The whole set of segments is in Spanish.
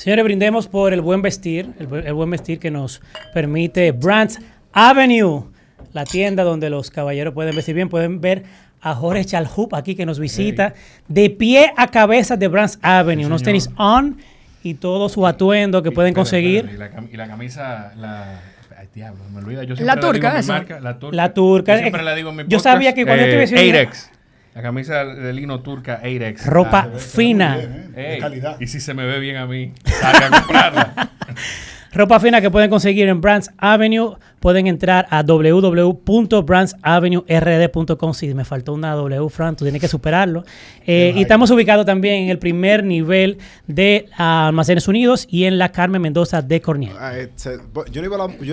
Señores, brindemos por el buen vestir, el, buen vestir que nos permite Brands Avenue, la tienda donde los caballeros pueden vestir bien, pueden ver a Jorge Chalhup aquí que nos visita de pie a cabeza de Brands Avenue, unos tenis on y todo su atuendo que pueden conseguir. y, la, camisa, la... Ay, diablo, me olvida. Yo la, turca, la, la turca, la turca. Yo, siempre la digo en mi podcast, yo sabía que cuando estuviese... La camisa de lino turca Eirex. Ropa ah, fina. ¿eh? de calidad. Y si se me ve bien a mí, a comprarla. Ropa fina que pueden conseguir en Brands Avenue pueden entrar a www.brandsavenuerd.com. Si me faltó una W, Fran, tú tienes que superarlo. Eh, y estamos ubicados también en el primer nivel de Almacenes Unidos y en la Carmen Mendoza de Corniel. Ah, este, pues, yo no,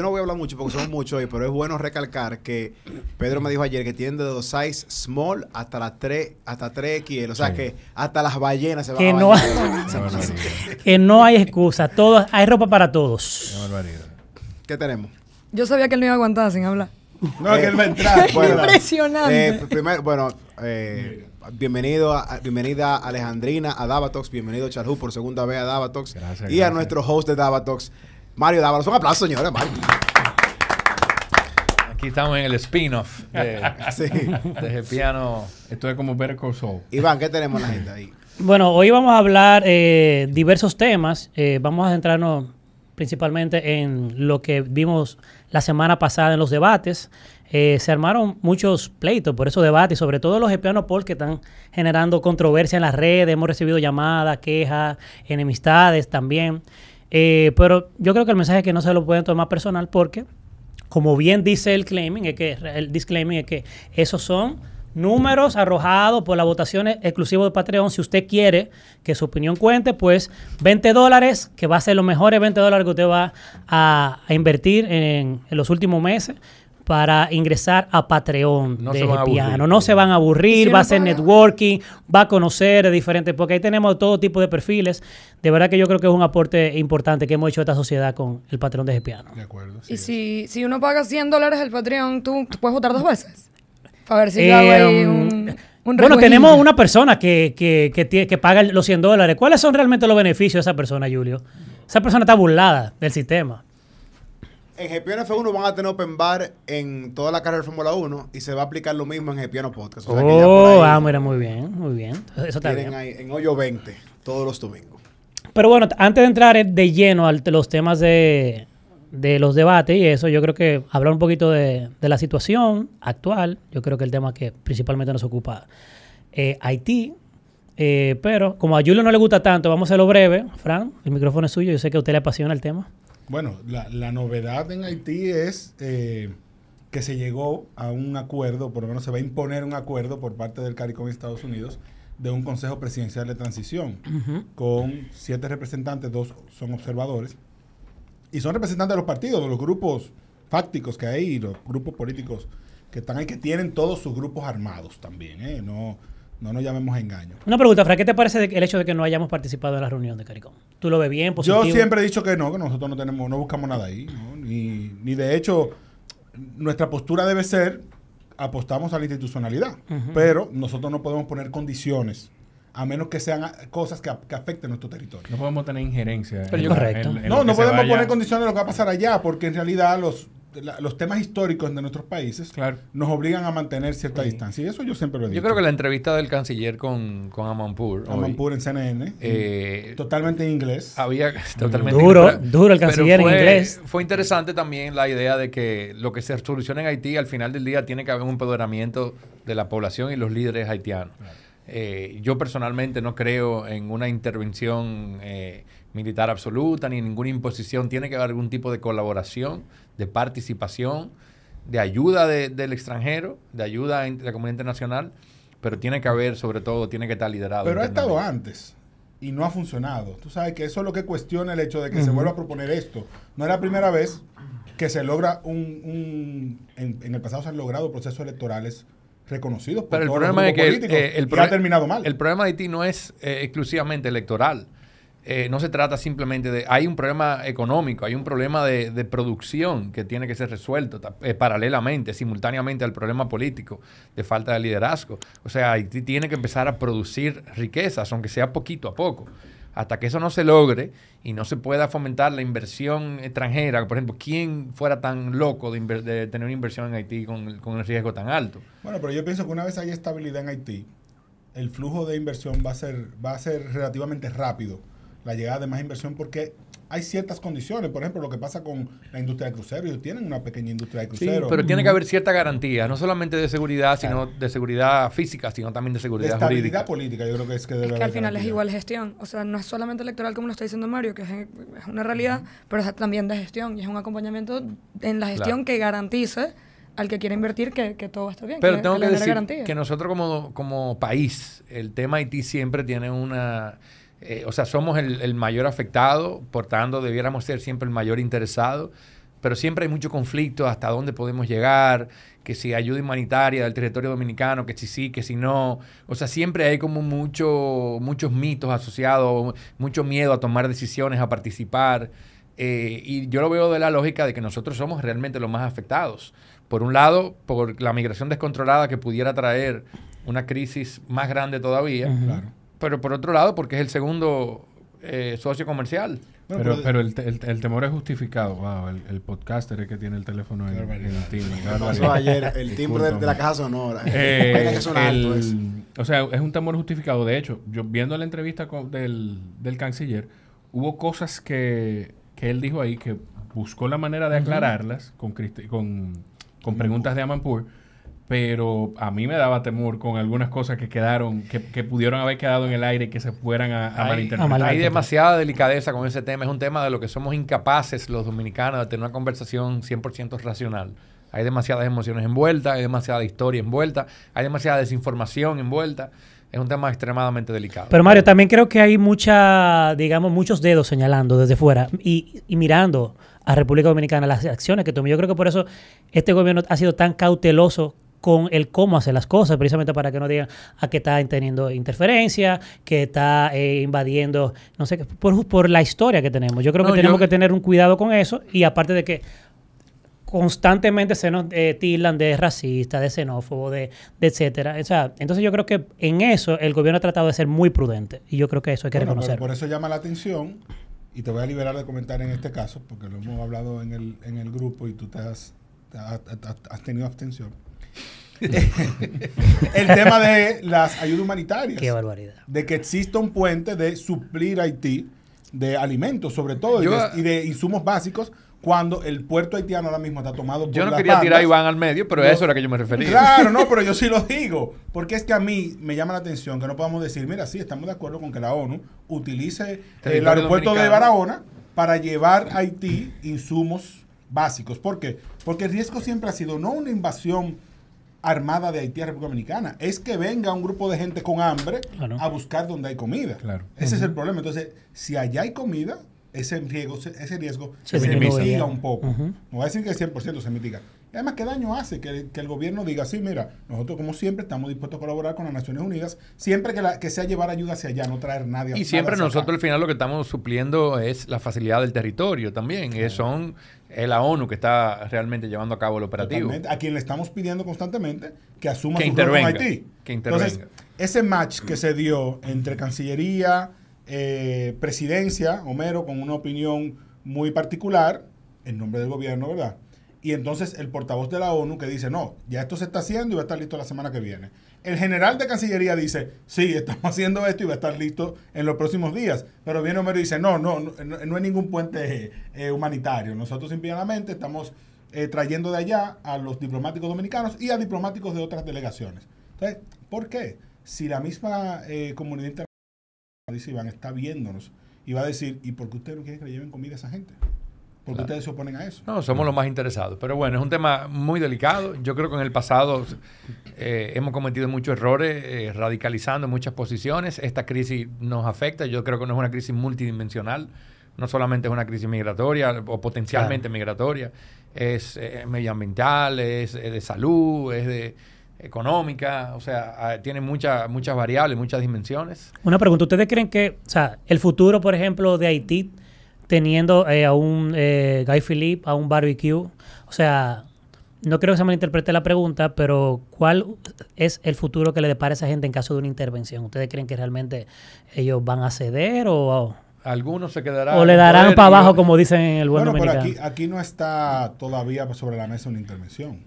voy a hablar mucho porque somos muchos hoy, pero es bueno recalcar que Pedro me dijo ayer que tienen de dos size small hasta las 3, hasta 3 O sea que hasta las ballenas se van que a no, hay, Que no hay excusa. hay ropa para todos. ¿Qué tenemos? Yo sabía que él no iba a aguantar sin hablar. No, que él va a entrar. Bueno, Impresionante. Eh, primero, bueno, eh, bienvenido a, bienvenida Alejandrina a Davatox. Bienvenido Charhu por segunda vez a Davatox. Gracias, y a nuestro host de Davatox, Mario Davatox. Un aplauso, señores, Aquí estamos en el spin-off de, sí. Piano. Esto es como Verco Soul. Iván, ¿qué tenemos en la gente ahí? Bueno, hoy vamos a hablar eh, diversos temas. vamos a centrarnos principalmente en lo que vimos la semana pasada en los debates. Eh, se armaron muchos pleitos por esos debates, sobre todo los Paul, que están generando controversia en las redes. Hemos recibido llamadas, quejas, enemistades también. Eh, pero yo creo que el mensaje es que no se lo pueden tomar personal porque, como bien dice el claiming, es que el disclaiming es que esos son números arrojados por las votaciones exclusivas de Patreon. Si usted quiere que su opinión cuente, pues 20 dólares, que va a ser los mejores 20 dólares que usted va a, invertir en, los últimos meses para ingresar a Patreon de Piano. No se van a aburrir, va a hacer networking, va a conocer diferentes, porque ahí tenemos todo tipo de perfiles. De verdad que yo creo que es un aporte importante que hemos hecho esta sociedad con el Patreon de Piano. De acuerdo. y si, uno paga 100 dólares el Patreon, tú puedes votar dos veces. A ver si hago em, un, Bueno, tenemos una persona que, que, que, paga los 100 dólares. ¿Cuáles son realmente los beneficios de esa persona, Julio? Esa persona está burlada del sistema. En GPN F1 van a tener open bar en toda la carrera de Fórmula 1 y se va a aplicar lo mismo en GPN Podcast. oh, ah, mira, muy bien, muy bien. Eso Ahí, en hoyo 20, todos los domingos. Pero bueno, antes de entrar de lleno a los temas de, de los debates y eso, yo creo que hablar un poquito de, la situación actual, yo creo que el tema que principalmente nos ocupa eh, Haití, eh, pero como a Julio no le gusta tanto, vamos a lo breve, Fran, el micrófono es suyo, yo sé que a usted le apasiona el tema. Bueno, la, novedad en Haití es eh, que se llegó a un acuerdo, por lo menos se va a imponer un acuerdo por parte del CARICOM de Estados Unidos de un Consejo Presidencial de Transición, con siete representantes, dos son observadores, y son representantes de los partidos, de los grupos fácticos que hay y los grupos políticos que están ahí, que tienen todos sus grupos armados también, ¿eh? No, no nos llamemos engaño. Una pregunta, fra ¿qué te parece el hecho de que no hayamos participado en la reunión de CARICOM? ¿Tú lo ves bien, positivo? Yo siempre he dicho que no, que nosotros no tenemos, no buscamos nada ahí, ¿no? ni, ni, de hecho nuestra postura debe ser apostamos a la institucionalidad, pero nosotros no podemos poner condiciones a menos que sean cosas que, afecten nuestro territorio. No podemos tener injerencia. Pero correcto. no, no podemos poner condiciones de lo que va a pasar allá, porque en realidad los, los temas históricos de nuestros países nos obligan a mantener cierta distancia. Y eso yo siempre lo digo. Yo creo que la entrevista del canciller con, con Amanpour. Amanpour en CNN. Eh, totalmente en inglés. Había totalmente Duro, duro el canciller en inglés. Fue interesante también la idea de que lo que se soluciona en Haití, al final del día, tiene que haber un empoderamiento de la población y los líderes haitianos. Eh, yo personalmente no creo en una intervención eh, militar absoluta ni en ninguna imposición. Tiene que haber algún tipo de colaboración, de participación, de ayuda del extranjero, de ayuda de la comunidad internacional, pero tiene que haber, sobre todo, tiene que estar liderado. Pero ha estado antes y no ha funcionado. Tú sabes que eso es lo que cuestiona el hecho de que se vuelva a proponer esto. No es la primera vez que se logra un... en el pasado se han logrado procesos electorales reconocidos por Pero el problema que el, eh, ha terminado mal. El problema de Haití no es eh, exclusivamente electoral. Eh, no se trata simplemente de... Hay un problema económico, hay un problema de, de producción que tiene que ser resuelto paralelamente, simultáneamente al problema político de falta de liderazgo. O sea, Haití tiene que empezar a producir riquezas, aunque sea poquito a poco hasta que eso no se logre y no se pueda fomentar la inversión extranjera, por ejemplo, ¿quién fuera tan loco de, tener una inversión en Haití con, con, el riesgo tan alto? Bueno, pero yo pienso que una vez haya estabilidad en Haití, el flujo de inversión va a ser, va a ser relativamente rápido, la llegada de más inversión, porque hay ciertas condiciones. Por ejemplo, lo que pasa con la industria de cruceros. tienen una pequeña industria de cruceros. Sí, pero tiene que haber cierta garantía, no solamente de seguridad, sino de seguridad física, sino también de seguridad de estabilidad política, yo creo que es que debe al final es igual gestión. O sea, no es solamente electoral, como lo está diciendo Mario, que es, una realidad, pero es también de gestión y es un acompañamiento en la gestión que garantice al que quiere invertir que, todo va a estar bien. Pero tengo que, decir garantía. que nosotros como, como país, el tema Haití siempre tiene una... Eh, o sea, somos el, mayor afectado, por tanto debiéramos ser siempre el mayor interesado, pero siempre hay mucho conflicto, hasta dónde podemos llegar, que si ayuda humanitaria del territorio dominicano, que si sí, que si no, o sea, siempre hay como mucho, muchos mitos asociados, mucho miedo a tomar decisiones, a participar. Eh, y yo lo veo de la lógica de que nosotros somos realmente los más afectados. Por un lado, por la migración descontrolada que pudiera traer una crisis más grande todavía. claro. Pero por otro lado, porque es el segundo eh, socio comercial. pero, pero el, el, temor es justificado. el, podcaster es que tiene el teléfono en, el timbre. ayer, el timbre de, la caja sonora. Eh, o sea, es un temor justificado. De hecho, yo viendo la entrevista del, canciller, hubo cosas que, él dijo ahí que buscó la manera de aclararlas con, con, con, preguntas de Amanpour pero a mí me daba temor con algunas cosas que quedaron, que, pudieron haber quedado en el aire y que se fueran a, malinterpretar. Hay demasiada delicadeza con ese tema, es un tema de lo que somos incapaces los dominicanos de tener una conversación 100% racional. Hay demasiadas emociones envueltas, hay demasiada historia envuelta, hay demasiada desinformación envuelta. Es un tema extremadamente delicado. Pero Mario, también creo que hay mucha, digamos, muchos dedos señalando desde fuera y, y mirando a República Dominicana las acciones que tomó. Yo creo que por eso este gobierno ha sido tan cauteloso con el cómo hace las cosas, precisamente para que no digan a ah, que está teniendo interferencia, que está eh, invadiendo, no sé, por, por la historia que tenemos. Yo creo que tenemos que tener un cuidado con eso y aparte de que constantemente se nos eh, tildan de racista, de xenófobo, de, etcétera. entonces yo creo que en eso el gobierno ha tratado de ser muy prudente y yo creo que eso hay que reconocerlo. Por eso llama la atención y te voy a liberar de comentar en este caso porque lo hemos hablado en el, en el grupo y tú te has, has tenido abstención el tema de las ayudas humanitarias. Qué barbaridad. De que exista un puente de suplir Haití de alimentos, sobre todo, y, de, insumos básicos. Cuando el puerto haitiano ahora mismo está tomado por Yo no quería tirar a Iván al medio, pero eso era que yo me refería. Claro, no, pero yo sí lo digo. Porque es que a mí me llama la atención que no podamos decir, mira, sí, estamos de acuerdo con que la ONU utilice el aeropuerto de Barahona para llevar a Haití insumos básicos. ¿Por qué? Porque el riesgo siempre ha sido no una invasión armada de Haití a República Dominicana. Es que venga un grupo de gente con hambre a buscar donde hay comida. Ese es el problema. Entonces, si allá hay comida, ese riesgo, ese riesgo se, mitiga un poco. No voy a decir que el 100% se mitiga. además, ¿qué daño hace que el, gobierno diga, sí, mira, nosotros como siempre estamos dispuestos a colaborar con las Naciones Unidas, siempre que, sea llevar ayuda hacia allá, no traer nadie. a Y siempre nosotros al final lo que estamos supliendo es la facilidad del territorio también. Es, son la ONU que está realmente llevando a cabo el operativo. A quien le estamos pidiendo constantemente que asuma que su Haití. Que intervenga. Entonces, ese match que se dio entre Cancillería, eh, presidencia, Homero, con una opinión muy particular en nombre del gobierno, ¿verdad? Y entonces el portavoz de la ONU que dice, no, ya esto se está haciendo y va a estar listo la semana que viene. El general de Cancillería dice, sí, estamos haciendo esto y va a estar listo en los próximos días. Pero viene Homero y dice, no, no, no, hay ningún puente eh, humanitario. Nosotros simplemente estamos eh, trayendo de allá a los diplomáticos dominicanos y a diplomáticos de otras delegaciones. Entonces, ¿por qué? Si la misma comunidad internacional dice Iván, está viéndonos y va a decir, ¿y por qué ustedes no quieren que le lleven comida a esa gente? ¿Por qué ustedes se oponen a eso? No, somos los más interesados. Pero bueno, es un tema muy delicado. Yo creo que en el pasado eh, hemos cometido muchos errores, eh, radicalizando muchas posiciones. Esta crisis nos afecta. Yo creo que no es una crisis multidimensional. No solamente es una crisis migratoria o potencialmente migratoria. Es eh, medioambiental, es de salud, es de económica, o sea, ah, tiene muchas muchas variables, muchas dimensiones. Una pregunta, ¿ustedes creen que, o sea, el futuro, por ejemplo, de Haití, teniendo eh, a un eh, Guy Philippe, a un barbecue, o sea, no creo que se malinterprete la pregunta, pero ¿cuál es el futuro que le depara a esa gente en caso de una intervención? ¿Ustedes creen que realmente ellos van a ceder o...? Algunos se quedarán. O le darán para abajo, como dicen en el buen bueno, Pero aquí, aquí no está todavía sobre la mesa una intervención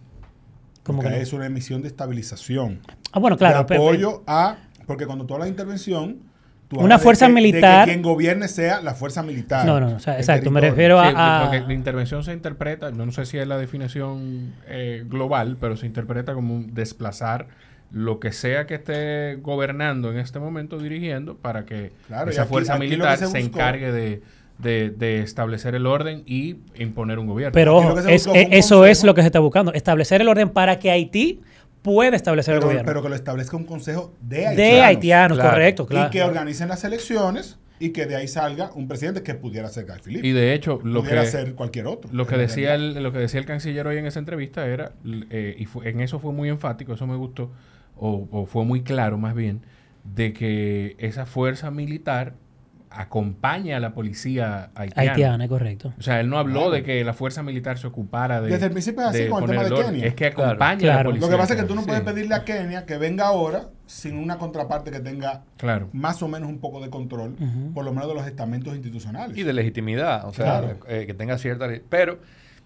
es una emisión de estabilización. Ah, bueno, claro. De apoyo a. Porque cuando tú hablas de intervención, una fuerza militar. Que quien gobierne sea la fuerza militar. No, no, o sea, exacto. Me refiero a, Porque la intervención se interpreta, no sé si es la definición eh, global, pero se interpreta como desplazar lo que sea que esté gobernando en este momento, dirigiendo, para que esa fuerza militar se encargue de de, establecer el orden y imponer un gobierno. Pero eso es lo que se está buscando, establecer el orden para que Haití pueda establecer el gobierno. Pero que lo establezca un consejo de haitianos. De haitianos, correcto. Y que organicen las elecciones y que de ahí salga un presidente que pudiera ser Guy Y de hecho, lo que, ser cualquier otro. Lo que, decía el, lo que decía el canciller hoy en esa entrevista era, eh, y en eso fue muy enfático, eso me gustó, o fue muy claro más bien, de que esa fuerza militar acompaña a la policía haitiana. Haitiana, correcto. O sea, él no habló de que la fuerza militar se ocupara de. Desde el principio es así con el tema de Kenia. Es que acompaña a la policía. Lo que pasa es que tú no puedes pedirle a Kenia que venga ahora sin una contraparte que tenga más o menos un poco de control, por lo menos de los estamentos institucionales. Y de legitimidad, o sea, eh, que tenga cierta. Pero.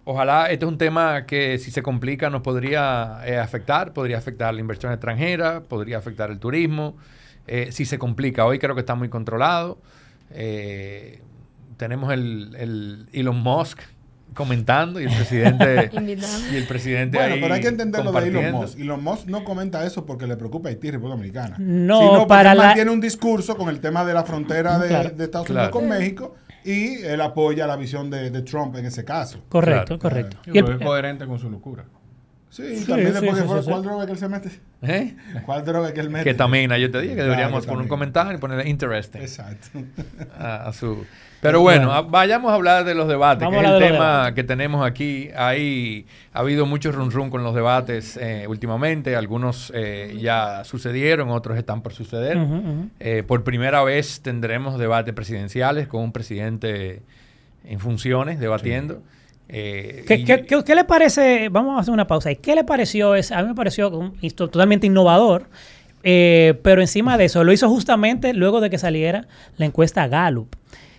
Ojalá este es un tema que si se complica nos podría eh, afectar, podría afectar la inversión extranjera, podría afectar el turismo, eh, si se complica. Hoy creo que está muy controlado. Eh, tenemos el, el, Elon Musk comentando y el presidente y el presidente bueno, pero hay que entenderlo de Elon Musk. Elon Musk no comenta eso porque le preocupa Haití República Dominicana. No, sino para él mantiene un discurso con el tema de la frontera de, Estados Unidos con México y él apoya la visión de, Trump en ese caso. Correcto, correcto. Eh, y, es eh, coherente con su locura. Sí, también sí, le cuál droga que él se mete. ¿Eh? ¿Cuál droga que él mete? Que también, yo te dije que deberíamos poner un comentario y ponerle interesting. Exacto. su... Pero bueno, vayamos a hablar de los debates, que es el tema que tenemos aquí. Hay, ha habido mucho run run con los debates eh, últimamente. Algunos eh, ya sucedieron, otros están por suceder. Eh, por primera vez tendremos debates presidenciales con un presidente en funciones debatiendo. Eh, qué, le parece? Vamos a hacer una pausa. ¿Qué le pareció? a mí me pareció totalmente innovador, eh, pero encima de eso, lo hizo justamente luego de que saliera la encuesta Gallup.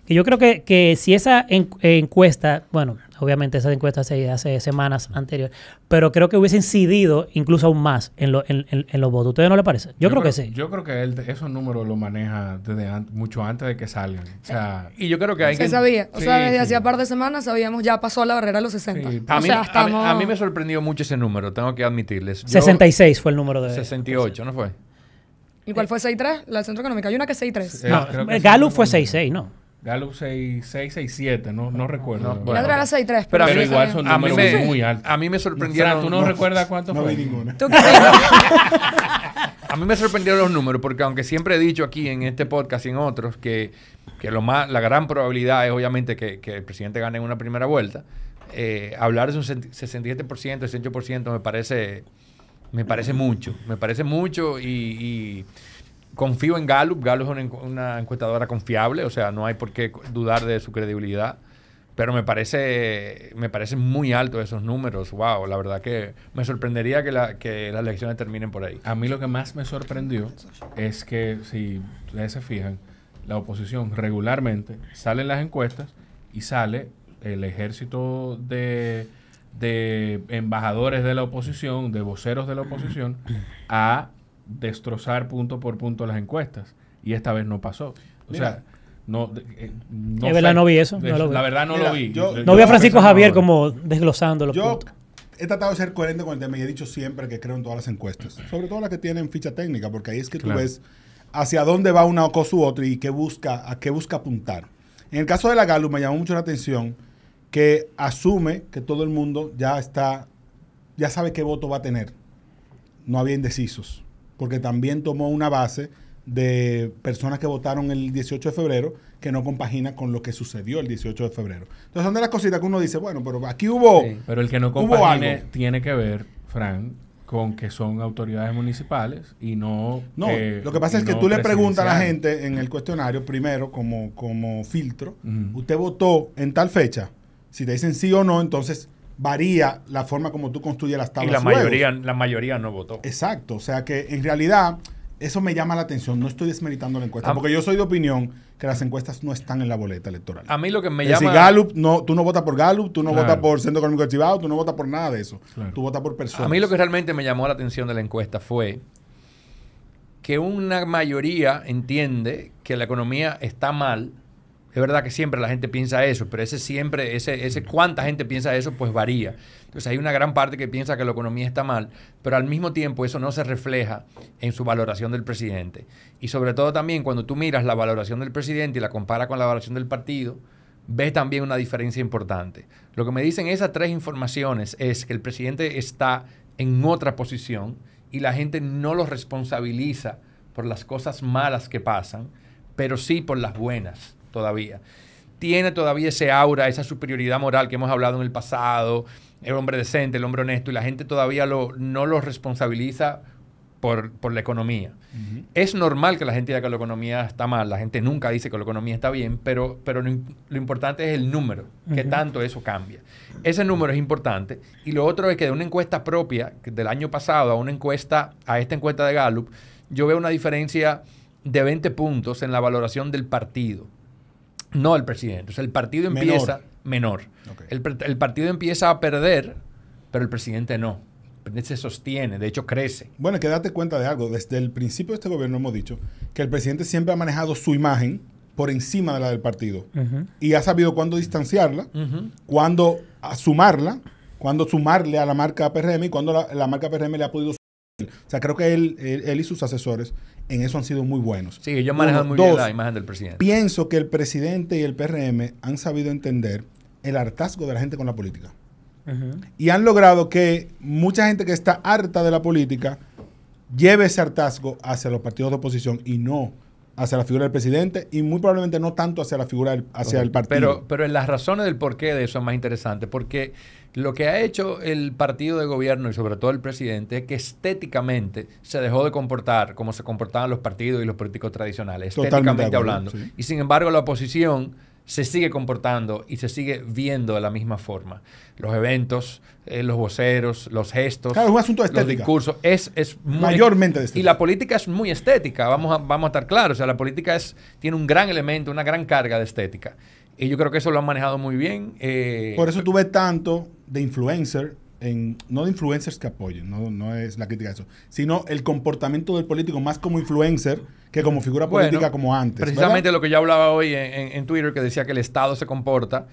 Que yo creo que, si esa encuesta, bueno, obviamente esa encuesta se hace semanas anteriores, pero creo que hubiese incidido incluso aún más en, en, los votos. ¿Ustedes no le parece? Yo, creo, que sí. Yo creo que él esos números los maneja desde mucho antes de que salgan. O sea, eh, y yo creo que hay se sabía. O sea, desde hacía par de semanas sabíamos, ya pasó la barrera a los 60. A, mí, me sorprendió mucho ese número, tengo que admitirles. 66 fue el número de... 68, ¿no fue? ¿Y cuál eh, fue 6-3? La Centro Económica. Hay una que 6-3. Eh, no, Galo fue 6-6, ¿no? Gallup 6, no, no recuerdo. No, bueno. era 6 pero, pero igual son números muy altos. A mí me sorprendieron. ¿Tú no, recuerdas cuántos No vi ninguna. a mí me sorprendieron los números porque aunque siempre he dicho aquí en este podcast y en otros que, que lo más, la gran probabilidad es obviamente que, que el presidente gane en una primera vuelta, eh, hablar de un 67%, 68% me parece, me parece mucho. Me parece mucho y confío en Gallup. Gallup es una, encuestadora confiable, o sea, no hay por qué dudar de su credibilidad. Pero me parece, me parece muy alto esos números. Wow, la verdad que me sorprendería que, la, que las elecciones terminen por ahí. A mí lo que más me sorprendió es que, si ustedes se fijan, la oposición regularmente sale en las encuestas y sale el ejército de embajadores de la oposición, de voceros de la oposición, a destrozar punto por punto las encuestas. Y esta vez no pasó. O sea, no, eh, verdad, no vi eso. La verdad no lo vi. no vi a Francisco Javier como desglosando yo He tratado de ser coherente con el tema y he dicho siempre que creo en todas las encuestas, sobre todo las que tienen ficha técnica, porque ahí es que tú ves hacia dónde va una cosa u otra y qué busca, a qué busca apuntar. En el caso de la Galo me llamó mucho la atención que asume que todo el mundo ya está, ya sabe qué voto va a tener. No había indecisos porque también tomó una base de personas que votaron el 18 de febrero que no compagina con lo que sucedió el 18 de febrero. Entonces son de las cositas que uno dice, bueno, pero aquí hubo... pero el que no compagina tiene que ver, Frank, con que son autoridades municipales y no... No, lo que pasa es que tú le preguntas a la gente en el cuestionario, primero como, como filtro, usted votó en tal fecha. Si te dicen sí o no, entonces varía la forma como tú construyes las tablas. Y la mayoría, la mayoría no votó. Exacto, o sea que en realidad eso me llama la atención. No estoy desmeritando la encuesta, ah, porque yo soy de opinión que las encuestas no están en la boleta electoral. A mí lo que me llama... Si Gallup, no, tú no votas por Gallup, tú no votas por Centro Económico Archivado, tú no votas por nada de eso. Tú votas por personas. A mí lo que realmente me llamó la atención de la encuesta fue que una mayoría entiende que la economía está mal, es verdad que siempre la gente piensa eso, pero ese siempre, ese, cuánta gente piensa eso, pues varía. Entonces hay una gran parte que piensa que la economía está mal, pero al mismo tiempo eso no se refleja en su valoración del presidente. Y sobre todo también cuando tú miras la valoración del presidente y la compara con la valoración del partido, ves también una diferencia importante. Lo que me dicen esas tres informaciones es que el presidente está en otra posición y la gente no lo responsabiliza por las cosas malas que pasan, pero sí por las buenas todavía. Tiene todavía ese aura, esa superioridad moral que hemos hablado en el pasado, el hombre decente, el hombre honesto, y la gente todavía lo, no lo responsabiliza por, la economía. Es normal que la gente diga que la economía está mal, la gente nunca dice que la economía está bien, pero, pero lo, importante es el número, que tanto eso cambia. Ese número es importante. Y lo otro es que de una encuesta propia del año pasado a una encuesta, a esta encuesta de Gallup, yo veo una diferencia de 20 puntos en la valoración del partido. No el presidente. O el partido empieza menor. El, partido empieza a perder, pero el presidente no. El presidente se sostiene, de hecho crece. Bueno, que date cuenta de algo. Desde el principio de este gobierno hemos dicho que el presidente siempre ha manejado su imagen por encima de la del partido. Y ha sabido cuándo distanciarla, cuándo sumarla, cuándo sumarle a la marca PRM y cuándo la, marca PRM le ha podido... Sumar. O sea, creo que él, él y sus asesores en eso han sido muy buenos. Sí, he manejado muy bien la imagen del presidente. Pienso que el presidente y el PRM han sabido entender el hartazgo de la gente con la política. Y han logrado que mucha gente que está harta de la política lleve ese hartazgo hacia los partidos de oposición y no hacia la figura del presidente y muy probablemente no tanto hacia la figura del, hacia el partido. Pero, pero en las razones del porqué de eso es más interesante, porque lo que ha hecho el partido de gobierno y sobre todo el presidente es que estéticamente se dejó de comportar como se comportaban los partidos y los políticos tradicionales, estéticamente hablando. Y sin embargo la oposición se sigue comportando y se sigue viendo de la misma forma. Los eventos, eh, los voceros, los gestos. Los discursos. Es, Mayormente de estética. Y la política es muy estética, vamos a, vamos a estar claros. O la política es, tiene un gran elemento, una gran carga de estética. Y yo creo que eso lo han manejado muy bien. Eh, Por eso tuve tanto de influencer, en, no de influencers que apoyen, no, es la crítica de eso, sino el comportamiento del político más como influencer que como figura política como antes. Precisamente lo que yo hablaba hoy en Twitter, que decía que el Estado se comporta,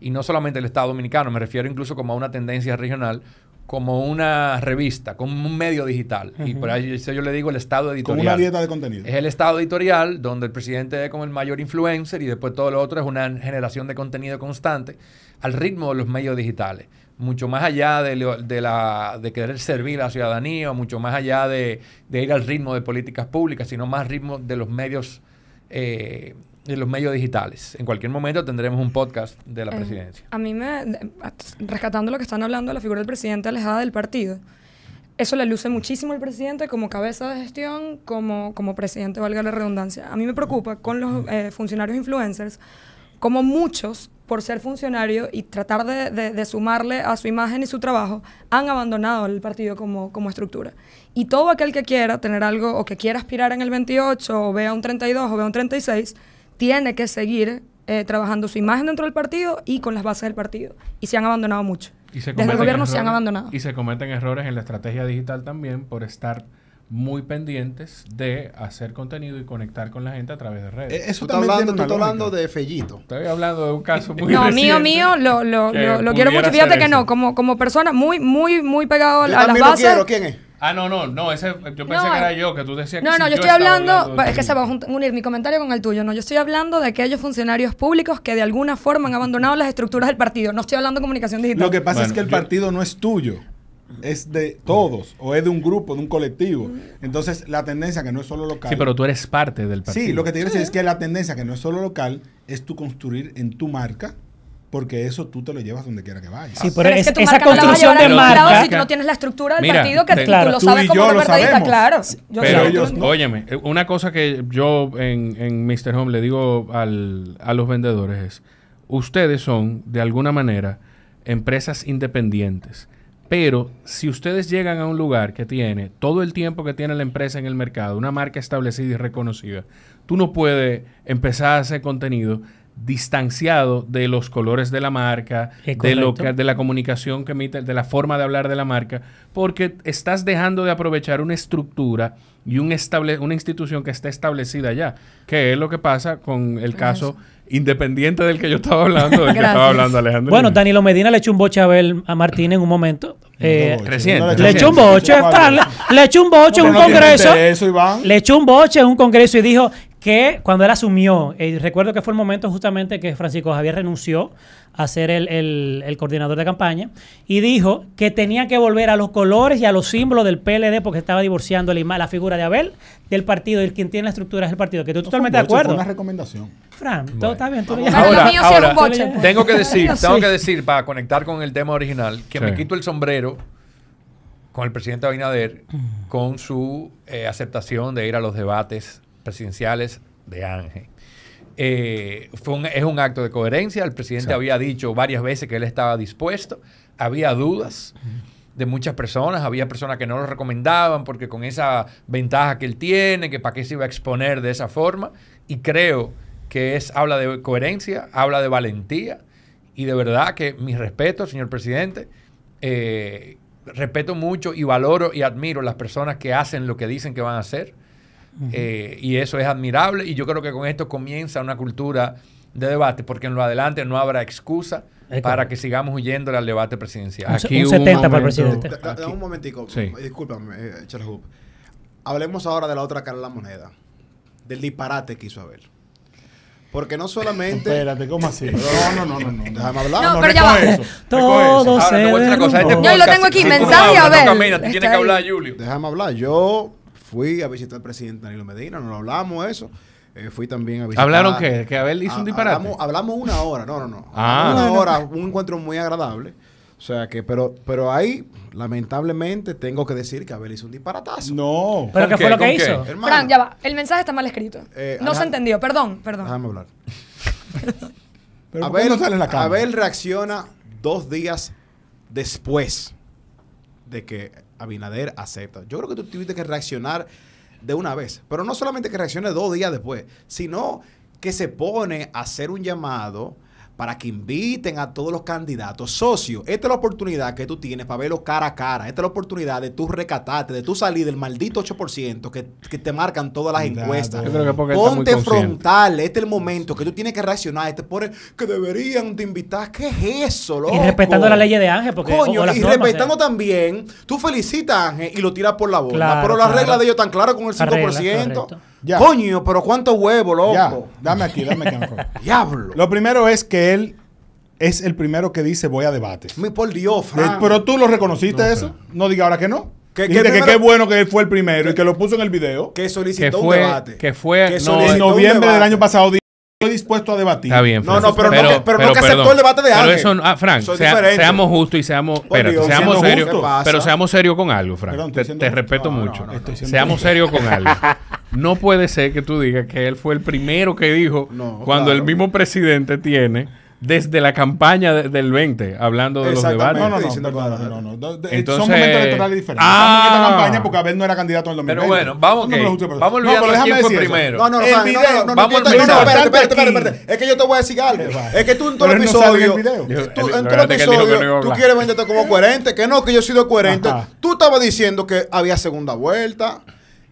y no solamente el Estado dominicano, me refiero incluso como a una tendencia regional, como una revista, como un medio digital. Y por ahí eso yo le digo el estado editorial. Como una dieta de contenido. Es el estado editorial donde el presidente es como el mayor influencer y después todo lo otro es una generación de contenido constante al ritmo de los medios digitales. Mucho más allá de, de, la, de querer servir a la ciudadanía mucho más allá de, ir al ritmo de políticas públicas, sino más ritmo de los medios eh, y los medios digitales. En cualquier momento tendremos un podcast de la eh, presidencia. A mí me, rescatando lo que están hablando la figura del presidente alejada del partido, eso le luce muchísimo al presidente como cabeza de gestión, como, como presidente, valga la redundancia. A mí me preocupa con los eh, funcionarios influencers, como muchos, por ser funcionario y tratar de, de, sumarle a su imagen y su trabajo, han abandonado el partido como, como estructura. Y todo aquel que quiera tener algo o que quiera aspirar en el 28 o vea un 32 o vea un 36, tiene que seguir eh, trabajando su imagen dentro del partido y con las bases del partido. Y se han abandonado mucho. Y Desde el gobierno se han abandonado. Y se cometen errores en la estrategia digital también por estar muy pendientes de hacer contenido y conectar con la gente a través de redes. Eh, eso tú hablando, de Fellito. Estoy hablando de un caso muy No, mío, mío, lo, quiero mucho. Fíjate que no, como, como persona muy, muy, muy pegado a las bases. es? Ah, no, no, no, ese, yo pensé que era yo, que tú decías que No, no, yo estoy hablando, es que se va a unir mi comentario con el tuyo, no, yo estoy hablando de aquellos funcionarios públicos que de alguna forma han abandonado las estructuras del partido, no estoy hablando de comunicación digital. Lo que pasa es que el partido no es tuyo, es de todos, o es de un grupo, de un colectivo. Mm. Entonces, la tendencia que no es solo local. Sí, pero tú eres parte del partido. Sí, lo que te quiero decir es que la tendencia que no es solo local es tu construir en tu marca porque eso tú te lo llevas donde quiera que vayas. Sí, ah. pero, es, que esa construcción de marca, si tú no tienes la estructura del partido que tú lo sabes como lo sabemos, claro. Yo pero óyeme, una cosa que yo en, Mr. Home le digo al, a los vendedores es, ustedes son de alguna manera empresas independientes. Pero si ustedes llegan a un lugar que tiene todo el tiempo que tiene la empresa en el mercado, una marca establecida y reconocida, tú no puedes empezar a hacer contenido distanciado de los colores de la marca, de, lo de la comunicación que emite, de la forma de hablar de la marca, porque estás dejando de aprovechar una estructura y un estable, una institución que está establecida ya, que es lo que pasa con el caso independiente del que yo estaba hablando, estaba hablando Alejandro. Bueno, Danilo Medina le echó un boche a Martín en un momento. le echó un boche, le echó un boche en un congreso. Le echó un boche en un congreso y dijo, que cuando él asumió, y eh, recuerdo que fue el momento justamente que Francisco Javier renunció a ser el, coordinador de campaña y dijo que tenía que volver a los colores y a los símbolos del PLD porque estaba divorciando la, la figura de Abel del partido y quien tiene la estructura es el partido. Que tú totalmente de acuerdo. Fue una recomendación. Fran, todo está bien. Ahora, tengo que decir, tengo que decir para conectar con el tema original que me quito el sombrero con el presidente Abinader mm. con su eh, aceptación de ir a los debates presidenciales de Ángel. Eh, es un acto de coherencia. El presidente había dicho varias veces que él estaba dispuesto. Había dudas de muchas personas. Había personas que no lo recomendaban porque con esa ventaja que él tiene, que para qué se iba a exponer de esa forma. Y creo que es, habla de coherencia, habla de valentía. Y de verdad que mi respeto señor presidente. Eh, respeto mucho y valoro y admiro las personas que hacen lo que dicen que van a hacer eh, y eso es admirable y yo creo que con esto comienza una cultura de debate, porque en lo adelante no habrá excusa para que sigamos huyendo al debate presidencial. Aquí un 70 para el presidente. un momentico, sí. Eh, discúlpame, eh, Hablemos ahora de la otra cara de la moneda, del disparate que hizo Abel. Porque no solamente. Espérate, ¿cómo así? No, no, no, no. Déjame hablar. No, pero ya va. Todo se Yo lo tengo aquí, mensaje, a ver. Tú tienes que hablar, Julio. Déjame hablar. Yo Fui a visitar al presidente Danilo Medina, no lo hablamos eso. Eh, fui también a visitar. ¿Hablaron qué? ¿Que Abel hizo un disparate? Hablamos, una hora, no, no, no. Ah. Una hora, un encuentro muy agradable. O sea que, pero, pero ahí, lamentablemente, tengo que decir que Abel hizo un disparatazo. No. ¿Pero qué fue lo que hizo? Fran, ya va. El mensaje está mal escrito. Eh, no se entendió. Perdón, perdón. Déjame hablar. la Abel reacciona dos días después de que Abinader acepta. Yo creo que tú tuviste que reaccionar de una vez, pero no solamente que reaccione dos días después, sino que se pone a hacer un llamado para que inviten a todos los candidatos. Socio, esta es la oportunidad que tú tienes para verlos cara a cara. Esta es la oportunidad de tú recatarte, de tú salir del maldito 8% que, que te marcan todas las encuestas. Ponte frontal. Este es el momento que tú tienes que reaccionar. Este por que deberían de invitar. ¿Qué es eso, loco? Y respetando la ley de Ángel. Porque, Coño, y respetando también, tú felicitas a Ángel y lo tiras por la boca. pero las reglas de ellos tan claras con el 5%. Coño, pero cuánto huevo, loco. Dame aquí, dame aquí. Diablo. Lo primero es que él es el primero que dice voy a debate Mi por Dios, eh, Frank. Pero tú lo reconociste eso. No diga ahora que no. Que, que, qué bueno que él fue el primero y que lo puso en el video. Que solicitó un debate. Que fue que en noviembre del año pasado estoy dispuesto a debatir. Está bien, No, no, pero, no que, pero, no que aceptó el debate de algo. Pero eso, ah, Frank, seamos justos y seamos, seamos serios, pero seamos serios con algo, Frank. te, respeto mucho. seamos serios con algo. No puede ser que tú digas que él fue el primero que dijo cuando el mismo presidente tiene desde la campaña de, del 20, hablando de los debates. No, no, no. Perdón, no, no, no. Entonces, son momentos electorales diferentes. Ah, Estamos a esta campaña porque Abel no era candidato en el 2020. Pero bueno, vamos, okay. vamos a olvidar no, quién fue primero. No, no, el video, no, no, vamos no, no, espérate, espérate, espérate, Es que yo te voy a decir algo. Es que tú en todo el episodio, tú, en todo el episodio, tú quieres venderte como coherente, que no, que yo he sido coherente. Tú estabas diciendo que había segunda vuelta.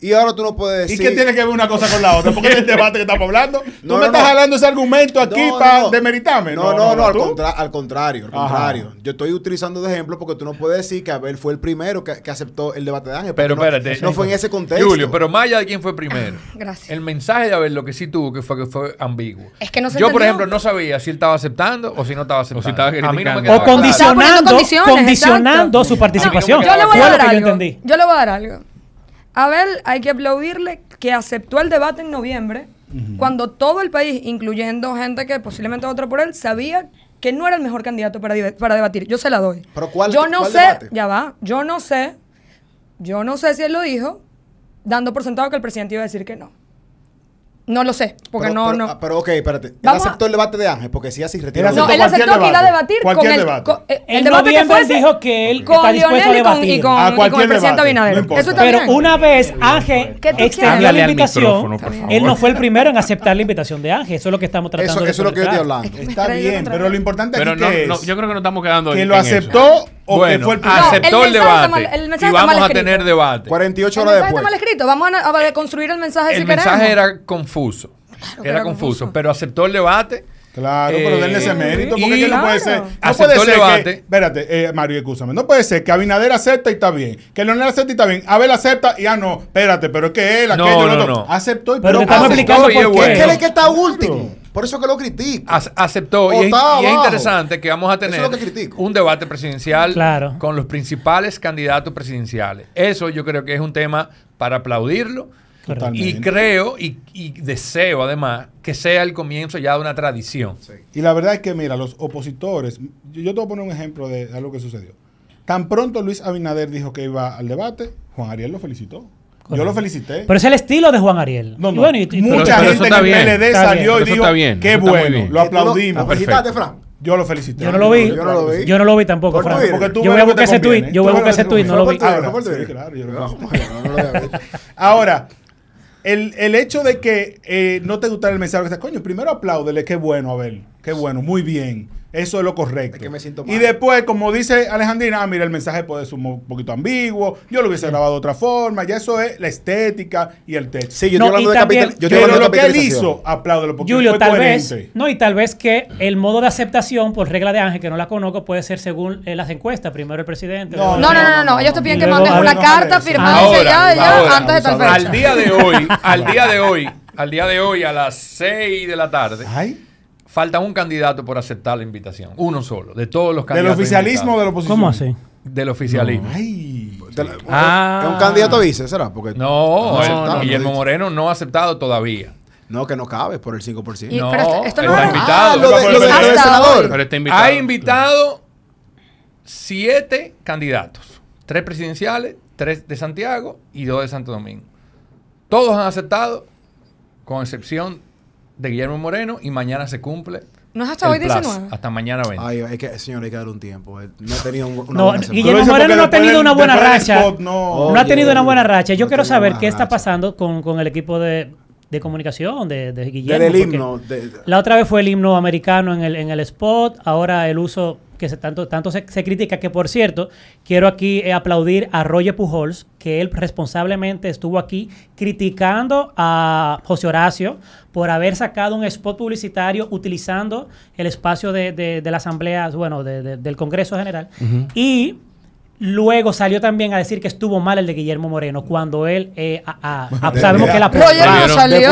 Y ahora tú no puedes decir. ¿Y qué tiene que ver una cosa con la otra? Porque es el debate que estamos hablando. Tú me estás hablando ese argumento aquí para demeritarme. No, no, no, al, contrario. contrario. Yo estoy utilizando de ejemplo porque tú no puedes decir que Abel fue el primero que, que aceptó el debate de Ángel. Pero espérate. No fue en ese contexto. Julio, pero más de quién fue primero. Gracias. El mensaje de Abel lo que sí tuvo que fue que fue ambiguo. Es que no se Yo, por ejemplo, no sabía si él estaba aceptando o si no estaba aceptando. O si estaba criticando. o condicionando, condicionando su participación. Yo le voy a dar algo. Yo le voy a dar algo. A ver, hay que aplaudirle que aceptó el debate en noviembre, cuando todo el país, incluyendo gente que posiblemente votó por él, sabía que no era el mejor candidato para, para debatir. Yo se la doy. ¿Pero cuál, yo no sé, ya va, yo no sé, yo no sé si él lo dijo, dando por sentado que el presidente iba a decir que no. No lo sé, porque no, pero, no. Ah, pero ok, espérate. Él Vamos aceptó el debate de Ángel, porque si así retira. No, él aceptó que iba a debatir con debate. el, el, debate que fue dijo que él con está dispuesto a debatir. Y con, cualquier y el presidente Abinader. Eso pero una vez Ángel extendió la invitación, él no fue el primero en aceptar la invitación de Ángel. Eso es lo que estamos tratando eso, de Eso es lo que yo estoy hablando. Está bien, pero lo importante es que Yo creo que nos estamos quedando Que lo aceptó bueno, Aceptó el, debate. y vamos a tener debate. 48 horas el mensaje después. Está mal escrito. Vamos a, construir el mensaje el El mensaje era confuso. era, confuso, pero aceptó el debate. Claro, pero denle ese eh, mérito, porque que no puede ser. aceptó el debate. espérate, eh, Mario, escúchame. No puede ser que Abinader acepta y está bien. Que Leonel acepta y está bien. Abel acepta y ah, no. Espérate, pero es que él, aquello, no, no, no. Aceptó y pero. pero estamos explicando por qué. ¿Qué cree que está último? Por eso que lo critico. aceptó. Y es, interesante que vamos a tener un debate presidencial con los principales candidatos presidenciales. Eso yo creo que es un tema para aplaudirlo. Y creo y, deseo además que sea el comienzo ya de una tradición. Y la verdad es que, mira, los opositores, yo, yo te voy a poner un ejemplo de algo que sucedió. Tan pronto Luis Abinader dijo que iba al debate, Juan Ariel lo felicitó. Yo lo felicité. Pero es el estilo de Juan Ariel. No, no. Y bueno, y, Mucha gente en el PLD está salió y dijo, qué bueno, lo aplaudimos. Lo, felicitaste, Fran? Yo lo felicité. Yo no lo vi. Yo no lo vi, yo no lo vi tampoco, Fran. Yo voy a buscar ese tweet. Yo voy a buscar ese tweet, no lo vi. Ahora, el, el, hecho de que eh, no te gustara el mensaje, coño, primero apláudele, qué bueno, Abel, qué bueno, muy bien. Eso es lo correcto. Y después, como dice Alejandrina, ah, mira, el mensaje puede ser un poquito ambiguo, yo lo hubiese grabado de otra forma, ya eso es la estética y el texto. Sí, yo estoy hablando de también, capital. Yo estoy lo que hizo, apláudelo porque Julio, tal Vez, no, y tal vez que el modo de aceptación, por regla de Ángel, que no la conozco, puede ser según eh, las encuestas. Primero el presidente. No, no, no, no, no. ellos te piden que mandes una carta firmada ya, ya, antes de tal fecha. Al día de hoy, al día de hoy, al día de hoy a las seis de la tarde. Ay Falta un candidato por aceptar la invitación. Uno solo, de todos los candidatos. ¿Del oficialismo o de la oposición? ¿Cómo así? Del oficialismo. Ay. Pues, eh, ¿Es ah. un candidato vice, será? Porque no, Guillermo Moreno no ha aceptado todavía. No, que no cabe por el 5%. no, está está invitado. Ha invitado siete candidatos. Tres presidenciales, tres de Santiago y dos de Santo Domingo. Todos han aceptado, con excepción de Guillermo Moreno y mañana se cumple. ¿No es hasta hoy 19? Hasta mañana 20. Ay, es que, señor, hay que dar un tiempo. No ha tenido una no, Guillermo Moreno no ha tenido una buena racha. no, ha tenido una buena racha. Yo quiero saber qué está pasando con, con el equipo de, de comunicación de, Guillermo. Del himno. la otra vez fue el himno americano en el, en el spot, ahora el uso que se, tanto, tanto se, critica, que por cierto, quiero aquí eh, aplaudir a Roger Pujols, que él responsablemente estuvo aquí criticando a José Horacio por haber sacado un spot publicitario utilizando el espacio de, de, la Asamblea, bueno, del Congreso General. Y Luego salió también a decir que estuvo mal el de Guillermo Moreno cuando él eh, a, sabemos que la Roger no salió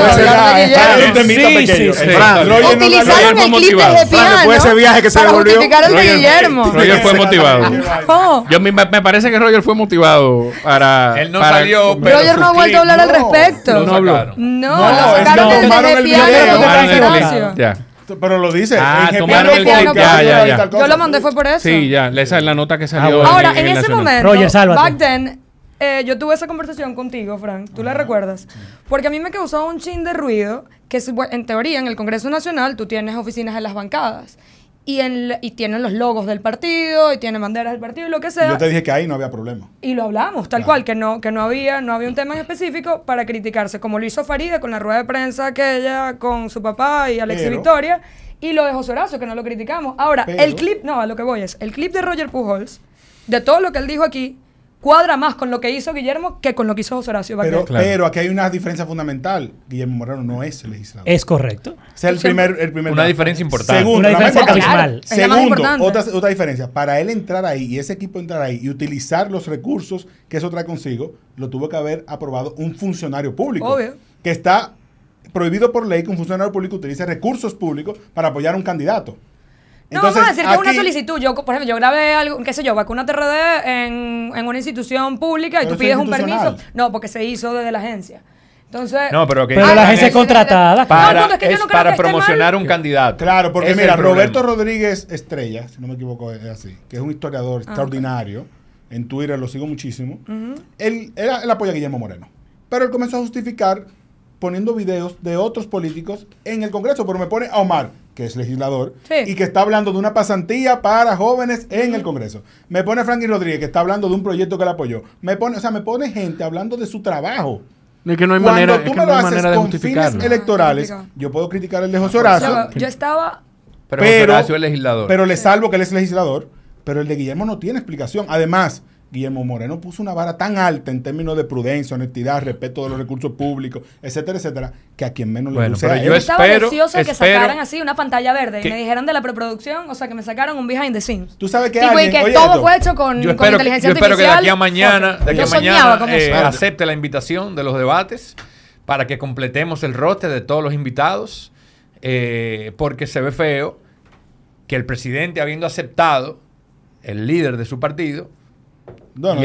utilizaron el clip de piano ese viaje que se el de Guillermo Roger fue motivado oh. yo me, parece que Roger fue motivado para él no salió pero Roger no ha vuelto a hablar al respecto no no no, de no, no, no, no, pero lo dice. Ah, el Ya, Yo lo mandé fue por eso. Sí, ya. Esa es la nota que salió. Ah, Ahora, en, ese momento, back then, eh, yo tuve esa conversación contigo, Frank. ¿Tú la recuerdas? Porque a mí me causó un chin de ruido que, en teoría, en el Congreso Nacional tú tienes oficinas en las bancadas y, y tienen los logos del partido, y tienen banderas del partido, y lo que sea. Yo te dije que ahí no había problema. Y lo hablamos, tal cual, que no, que no había, no había un tema en específico para criticarse, como lo hizo Farida con la rueda de prensa aquella, con su papá y Alexis Victoria, y lo dejó José Horacio, que no lo criticamos. Ahora, el clip, no, a lo que voy es, el clip de Roger Pujols, de todo lo que él dijo aquí, cuadra más con lo que hizo Guillermo que con lo que hizo José Horacio Pero, aquí hay una diferencia fundamental. Guillermo Moreno no es legislador. Es correcto. Es el primer, el una diferencia importante. Segundo, una diferencia Segundo, Otra, otra, diferencia. Para él entrar ahí y ese equipo entrar ahí y utilizar los recursos que eso trae consigo, lo tuvo que haber aprobado un funcionario público. Obvio. Que está prohibido por ley que un funcionario público utilice recursos públicos para apoyar a un candidato. No, vamos a decir que es una solicitud. Yo, por ejemplo, yo grabé algo, qué sé yo, vacuna TRD en, una institución pública y tú pides un permiso. No, porque se hizo desde la agencia. Entonces, no, pero, que pero la agencia contratada para, es para promocionar un candidato. Claro, porque mira, Roberto Rodríguez Estrella, si no me equivoco, es así, que es un historiador ah, extraordinario. En Twitter lo sigo muchísimo. él, él apoya a Guillermo Moreno. Pero él comenzó a justificar poniendo videos de otros políticos en el Congreso, pero me pone a Omar que es legislador, y que está hablando de una pasantía para jóvenes en el Congreso. Me pone Franklin Rodríguez, que está hablando de un proyecto que le apoyó. Me pone, o sea, me pone gente hablando de su trabajo. De que no hay Cuando manera, tú es que me lo haces con fines electorales, yo puedo criticar el de José Horacio. Yo, estaba... Pero, pero legislador. Pero le salvo que él es legislador, pero el de Guillermo no tiene explicación. Además, Guillermo Moreno puso una vara tan alta en términos de prudencia, honestidad, respeto de los recursos públicos, etcétera, etcétera, que a quien menos le bueno, pero yo estaba ansioso de que sacaran así una pantalla verde y me dijeron de la preproducción, o sea, que me sacaron un behind the scenes. Tú sabes que, que todo fue hecho con, inteligencia yo espero que de aquí a mañana, de aquí mañana eh, acepte la invitación de los debates para que completemos el roster de todos los invitados, eh, porque se ve feo que el presidente, habiendo aceptado el líder de su partido, bueno,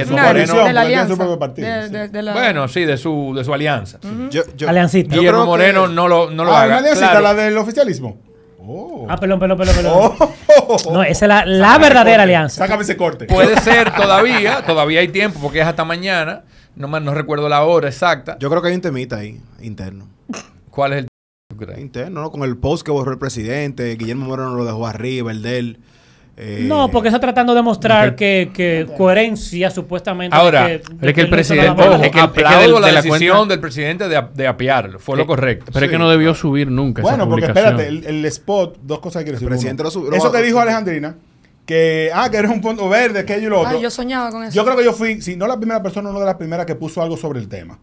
sí, de su, de su alianza. Aliancista. Guillermo Moreno no lo, no lo ah, haga. aliancista, la del oficialismo. Oh. Ah, perdón, perdón, perdón. Oh. No, esa es la, verdadera alianza. Sácame ese corte. Puede ser todavía, todavía hay tiempo porque es hasta mañana. No, no recuerdo la hora exacta. Yo creo que hay un temita ahí, interno. ¿Cuál es el Interno, ¿no? Con el post que borró el presidente, Guillermo Moreno lo dejó arriba, el de él no, eh, porque está tratando de mostrar que, coherencia supuestamente. Ahora, es que el presidente. es que, aplaudo la, decisión del presidente de, de apiarlo. Fue lo correcto. Pero es que no debió subir nunca. Bueno, porque espérate, el, spot, dos cosas que quiero decir. El presidente lo subió. Eso que dijo Alejandrina. Que, ah, que eres un fondo verde, que yo y lo ah, otro. Ah, yo soñaba con eso. Yo creo que yo fui, si no la primera persona, una de las primeras que puso algo sobre el tema.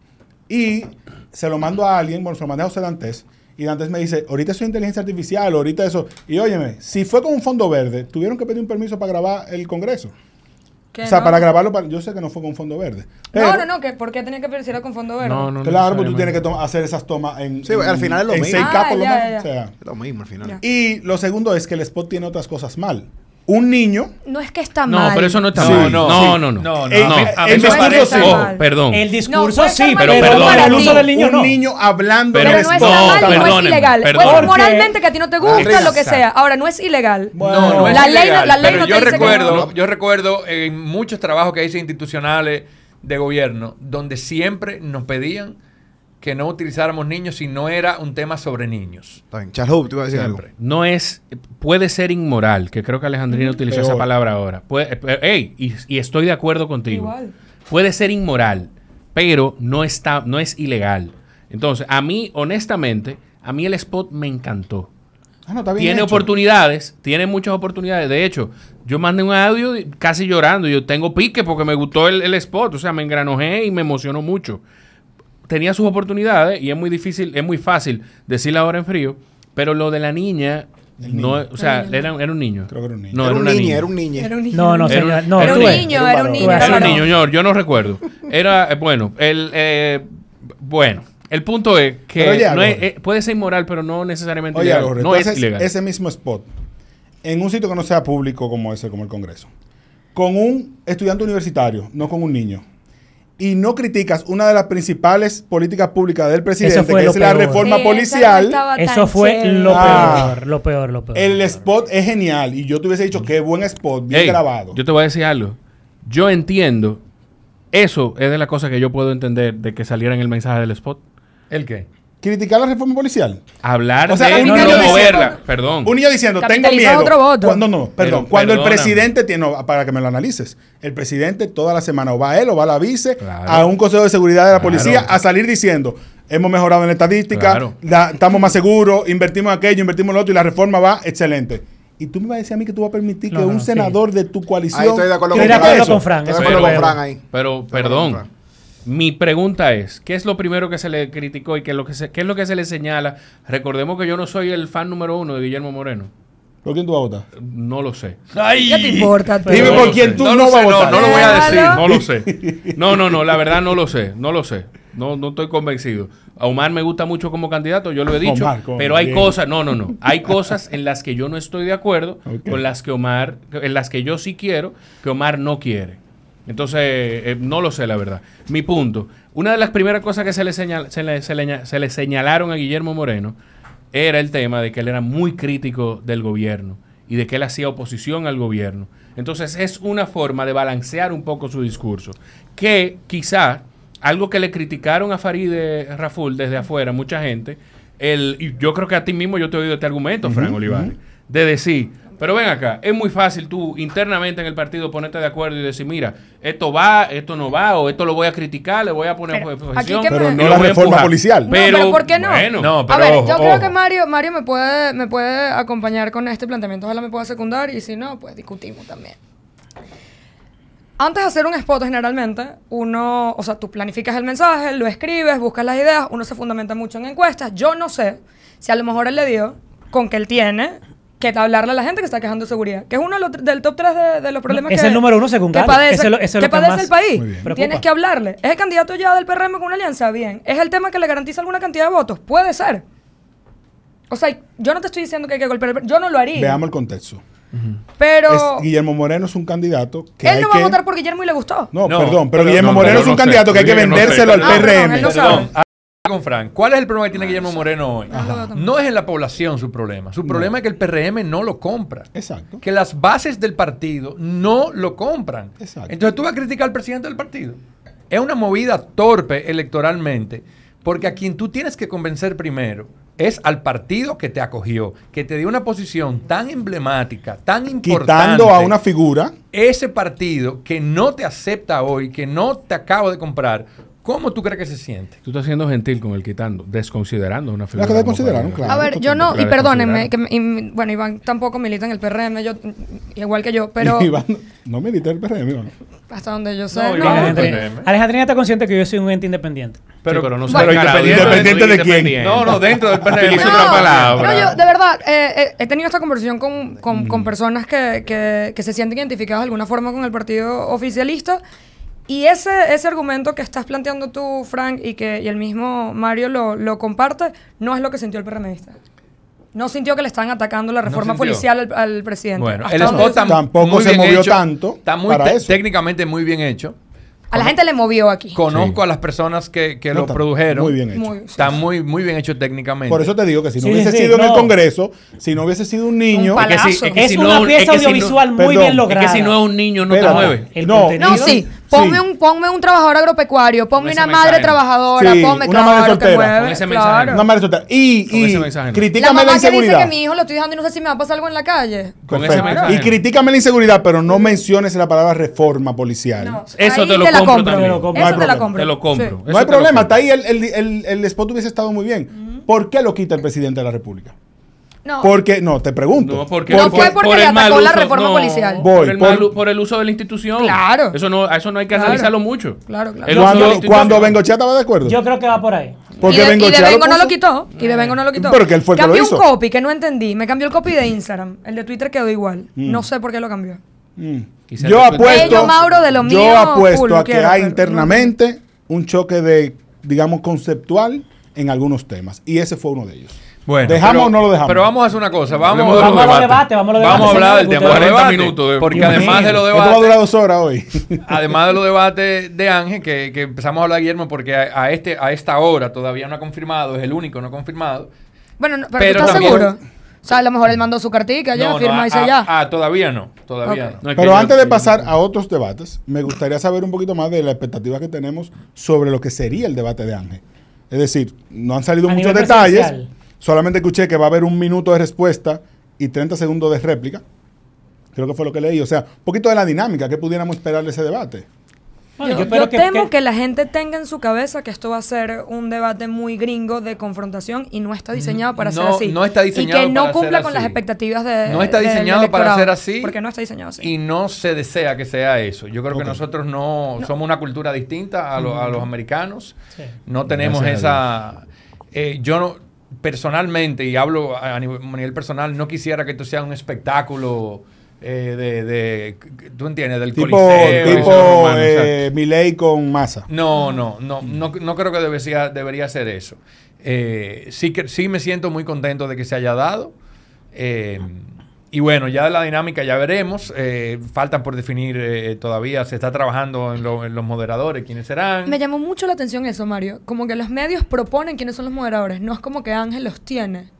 Y se lo mando a alguien, bueno, se lo mandé a José Dantes y antes me dice, ahorita soy es inteligencia artificial, ahorita eso. Y óyeme, si fue con un fondo verde, tuvieron que pedir un permiso para grabar el Congreso. O sea, para grabarlo, yo sé que no fue con fondo verde. no, no, no, que ¿por qué tenía que pedirlo con fondo verde? No, no, claro, porque tú tienes que hacer esas tomas en. Sí, al final es lo mismo. 6K ah, por lo menos. O sea, es lo mismo al final. Y lo segundo es que el spot tiene otras cosas mal un niño. No es que está mal. No, pero eso no está mal. No, no, no, no. No, no. El, discurso sí. Oh, perdón. El discurso sí, pero, pero el uso del niño un no. Un niño hablando pero no está mal, no es ilegal. Perdón. Pues moralmente que a ti no te gusta, lo que sea. Ahora, no es ilegal. no, no es la ilegal. Ley, no yo te dice recuerdo, Yo recuerdo en muchos trabajos que hice institucionales de gobierno, donde siempre nos pedían que no utilizáramos niños si no era un tema sobre niños. No es, puede ser inmoral, que creo que Alejandrina utilizó esa palabra ahora. hey, eh, y, estoy de acuerdo contigo. Igual. Puede ser inmoral, pero no, está, no es ilegal. Entonces, a mí, honestamente, a mí el spot me encantó. Ah, no, tiene oportunidades, tiene muchas oportunidades. De hecho, yo mandé un audio casi llorando. Yo tengo pique porque me gustó el, el spot. O sea, me engranojé y me emocionó mucho tenía sus oportunidades y es muy difícil, es muy fácil decirla ahora en frío, pero lo de la niña no, o sea, era, era, un niño. Creo que era un niño. era, un niño. Era un niño. No, no, era un, niño, era un niño. Era un niño, señor, yo no recuerdo. Era, eh, bueno, el, eh, bueno, el punto es que eh, puede ser inmoral, pero no necesariamente Oye, ilegal. no es ilegal. Ese mismo spot, en un sitio que no sea público como ese, como el Congreso, con un estudiante universitario, no con un niño y no criticas una de las principales políticas públicas del presidente, que es la reforma policial. Eso fue lo ah. peor, lo peor, lo peor. El spot es genial y yo te hubiese dicho qué buen spot, bien grabado. Yo te voy a decir algo. Yo entiendo, eso es de las cosas que yo puedo entender de que saliera en el mensaje del spot. ¿El qué? criticar la reforma policial. Hablar o sea, un no, niño moverla. Perdón. Un niño diciendo, tengo miedo. Cuando no, perdón. cuando el presidente tiene, para que me lo analices, el presidente toda la semana o va a él o va a la vice, a un consejo de seguridad de la policía, a salir diciendo, hemos mejorado en la estadística, estamos más seguros, invertimos aquello, invertimos lo otro y la reforma va excelente. Y tú me vas a decir a mí que tú vas a permitir que un senador de tu coalición. estoy de acuerdo con, Fran. Pero, perdón. Mi pregunta es, ¿qué es lo primero que se le criticó y qué es lo que se, es lo que se le señala? Recordemos que yo no soy el fan número uno de Guillermo Moreno. ¿Por quién tú vas a votar? No lo sé. ¿Qué te importa? Dime por quién tú vas a votar. No, lo voy a decir. No lo sé. No, no, no. La verdad no lo sé. No lo sé. No, no estoy convencido. A Omar me gusta mucho como candidato, yo lo he dicho. pero hay cosas, no, no, no. Hay cosas en las que yo no estoy de acuerdo, con las que Omar, en las que yo sí quiero, que Omar no quiere. Entonces, eh, no lo sé, la verdad. Mi punto. Una de las primeras cosas que se le, se, le, señalaron a Guillermo Moreno era el tema de que él era muy crítico del gobierno y de que él hacía oposición al gobierno. Entonces, es una forma de balancear un poco su discurso. Que quizá algo que le criticaron a Farideh Raful desde afuera, mucha gente, el, yo creo que a ti mismo yo te he oído este argumento, Fran Olivares, de decir pero ven acá, es muy fácil tú internamente en el partido ponerte de acuerdo y decir, mira, esto va, esto no va, o esto lo voy a criticar, le voy a poner pero, pues, que no la reforma policial. Pero, ¿por qué no? no pero, a ver, yo creo que Mario, Mario me puede, me puede acompañar con este planteamiento, ojalá me pueda secundar, y si no, pues discutimos también. Antes de hacer un spot, generalmente, uno, o sea, tú planificas el mensaje, lo escribes, buscas las ideas, uno se fundamenta mucho en encuestas. Yo no sé si a lo mejor él le dio con que él tiene que hablarle a la gente que está quejando de seguridad, que es uno del top 3 de, los problemas no, es el número uno según que padece, que padece el país. Tienes que hablarle. ¿Es el candidato ya del PRM con una alianza? Bien. ¿Es el tema que le garantiza alguna cantidad de votos? Puede ser. O sea, yo no te estoy diciendo que hay que golpear el Yo no lo haría. Veamos el contexto. Pero Guillermo Moreno es un candidato que él no va a votar por Guillermo y le gustó. No, perdón, pero, Guillermo Moreno es un candidato que hay que vendérselo al ah, PRM con Fran. ¿Cuál es el problema que tiene Guillermo Moreno hoy? No es en la población su problema. Su problema es que el PRM no lo compra. Exacto. Que las bases del partido no lo compran. Entonces tú vas a criticar al presidente del partido. Es una movida torpe electoralmente, porque a quien tú tienes que convencer primero es al partido que te acogió, que te dio una posición tan emblemática, tan importante. Quitando a una figura. Ese partido que no te acepta hoy, que no te acabo de comprar, ¿Cómo tú crees que se siente? Tú estás siendo gentil con el quitando, desconsiderando una figura. La que desconsideraron, claro. A ver, yo no, y perdónenme, que, bueno, Iván tampoco milita en el PRM, yo, igual que yo, pero. Iván no milita en el PRM, Iván. Hasta donde yo sé. No, Alejandrina está consciente que yo soy un ente independiente. Pero, no soy independiente, de quién. No, no, dentro del PRM. No, yo, de verdad, eh, eh, he tenido esta conversación con, con, mm. personas que, que se sienten identificadas de alguna forma con el partido oficialista y ese, ese argumento que estás planteando tú, Frank, y que el mismo Mario lo, comparte, no es lo que sintió el PRMista. No sintió que le estaban atacando la reforma policial al, presidente. Bueno, el tampoco se movió tanto. Está muy para eso. técnicamente muy bien hecho. A la gente le movió aquí. Conozco a las personas que, que lo produjeron. Muy bien hecho. está muy, muy bien hecho técnicamente. Por eso te digo que si no hubiese sido en el Congreso, si no hubiese sido un niño. es, que una pieza audiovisual muy bien lograda. que si no es un niño, no te mueve. no, no, sí. Ponme, un, ponme un trabajador agropecuario, ponme una madre trabajadora, ponme Que mueve, Una madre soltera. Y, y critícame la, mamá Que dice que mi hijo lo estoy dejando y no sé si me va a pasar algo en la calle. Con ese mensaje. Y critícame la inseguridad, pero no menciones la palabra reforma policial. Eso te, lo compro Eso te Te lo compro. No hay problema. Está ahí el, el, el, spot hubiese estado muy bien. ¿Por qué lo quita el presidente de la República? No. Porque, no, te pregunto. No, porque, fue porque por le atacó la reforma policial. por, el el uso de la institución. Claro. Eso no, eso no hay que analizarlo mucho. Claro, claro. cuando, cuando Bengochea estaba de acuerdo. Yo creo que va por ahí. y de, Bengo no lo quitó. Y de no lo quitó. él fue cambió un copy que no entendí. Me cambió el copy de Instagram. El de Twitter quedó igual. Mm. No sé por qué lo cambió. Mm. Yo apuesto, yo, Mauro, de lo yo apuesto a que hay internamente un choque de, digamos, conceptual en algunos temas. Y ese fue uno de ellos. Bueno, ¿Dejamos o no lo dejamos? Pero vamos a hacer una cosa. Vamos, a los Vamos a, vamos a hablar del tema. 40 minutos. Porque además de los debates. Esto va a durar dos horas hoy. además de los debates de Ángel, que, que, empezamos a hablar, Guillermo, porque a, este, a esta hora todavía no ha confirmado, es el único no confirmado. Bueno, pero, ¿estás seguro? O sea, a lo mejor él mandó su cartica ya, firma y ah, se ya. Ah, todavía no, todavía no. Pero antes de pasar a otros debates, me gustaría saber un poquito más de la expectativa que tenemos sobre lo que sería el debate de Ángel. Es decir, no han salido muchos detalles. Solamente escuché que va a haber un minuto de respuesta y 30 segundos de réplica. Creo que fue lo que leí. O sea, un poquito de la dinámica que pudiéramos esperar de ese debate. Bueno, yo, temo que, la gente tenga en su cabeza que esto va a ser un debate muy gringo de confrontación y no está mm, diseñado para ser así. No está y que no cumpla con las expectativas de No está diseñado para ser así. Porque no está diseñado así. Y no se desea que sea eso. Yo creo que nosotros no, somos una cultura distinta a, mm. los americanos. No tenemos esa... Eh, yo no personalmente, y hablo a nivel personal, no quisiera que esto sea un espectáculo. Eh, de, tú entiendes, del tipo, coliseo. Tipo eh, Miley con masa. No, no, no, no, no creo que debería, debería ser eso. Eh, sí, que, sí me siento muy contento de que se haya dado. Eh, y bueno, ya la dinámica ya veremos. Eh, faltan por definir eh, todavía, se está trabajando en, en, los moderadores, quiénes serán. Me llamó mucho la atención eso, Mario. Como que los medios proponen quiénes son los moderadores. No es como que Ángel los tiene.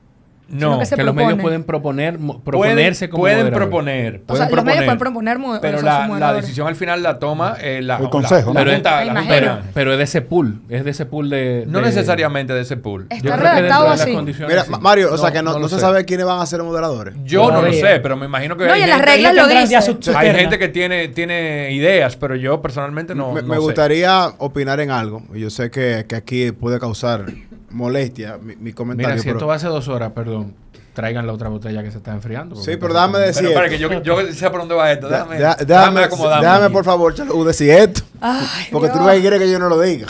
No, que, los medios pueden proponer, proponerse pueden, como proponer. Pueden o sea, los medios pueden proponer Pero la, decisión al final la toma eh, el consejo. pero, es de ese pool. Es de ese pool de... No necesariamente de ese pool. Está redactado así. Mira, Mario, o sea que no, se sabe quiénes van a ser moderadores. Yo no lo sé, pero me imagino que... No, y las reglas lo dicen. Hay gente que tiene, tiene ideas, pero yo personalmente no Me gustaría opinar en algo. Yo sé que aquí puede causar molestia mi, comentario. Mira, si esto va hace dos horas, perdón, traigan la otra botella que se está enfriando. Sí, pero déjame decir. Pero para que yo, yo sé por dónde va esto. Déjame, ...dame dame... acomodarme. Déjame, por favor, Chalú, decir esto. porque tú no quieres que yo no lo diga.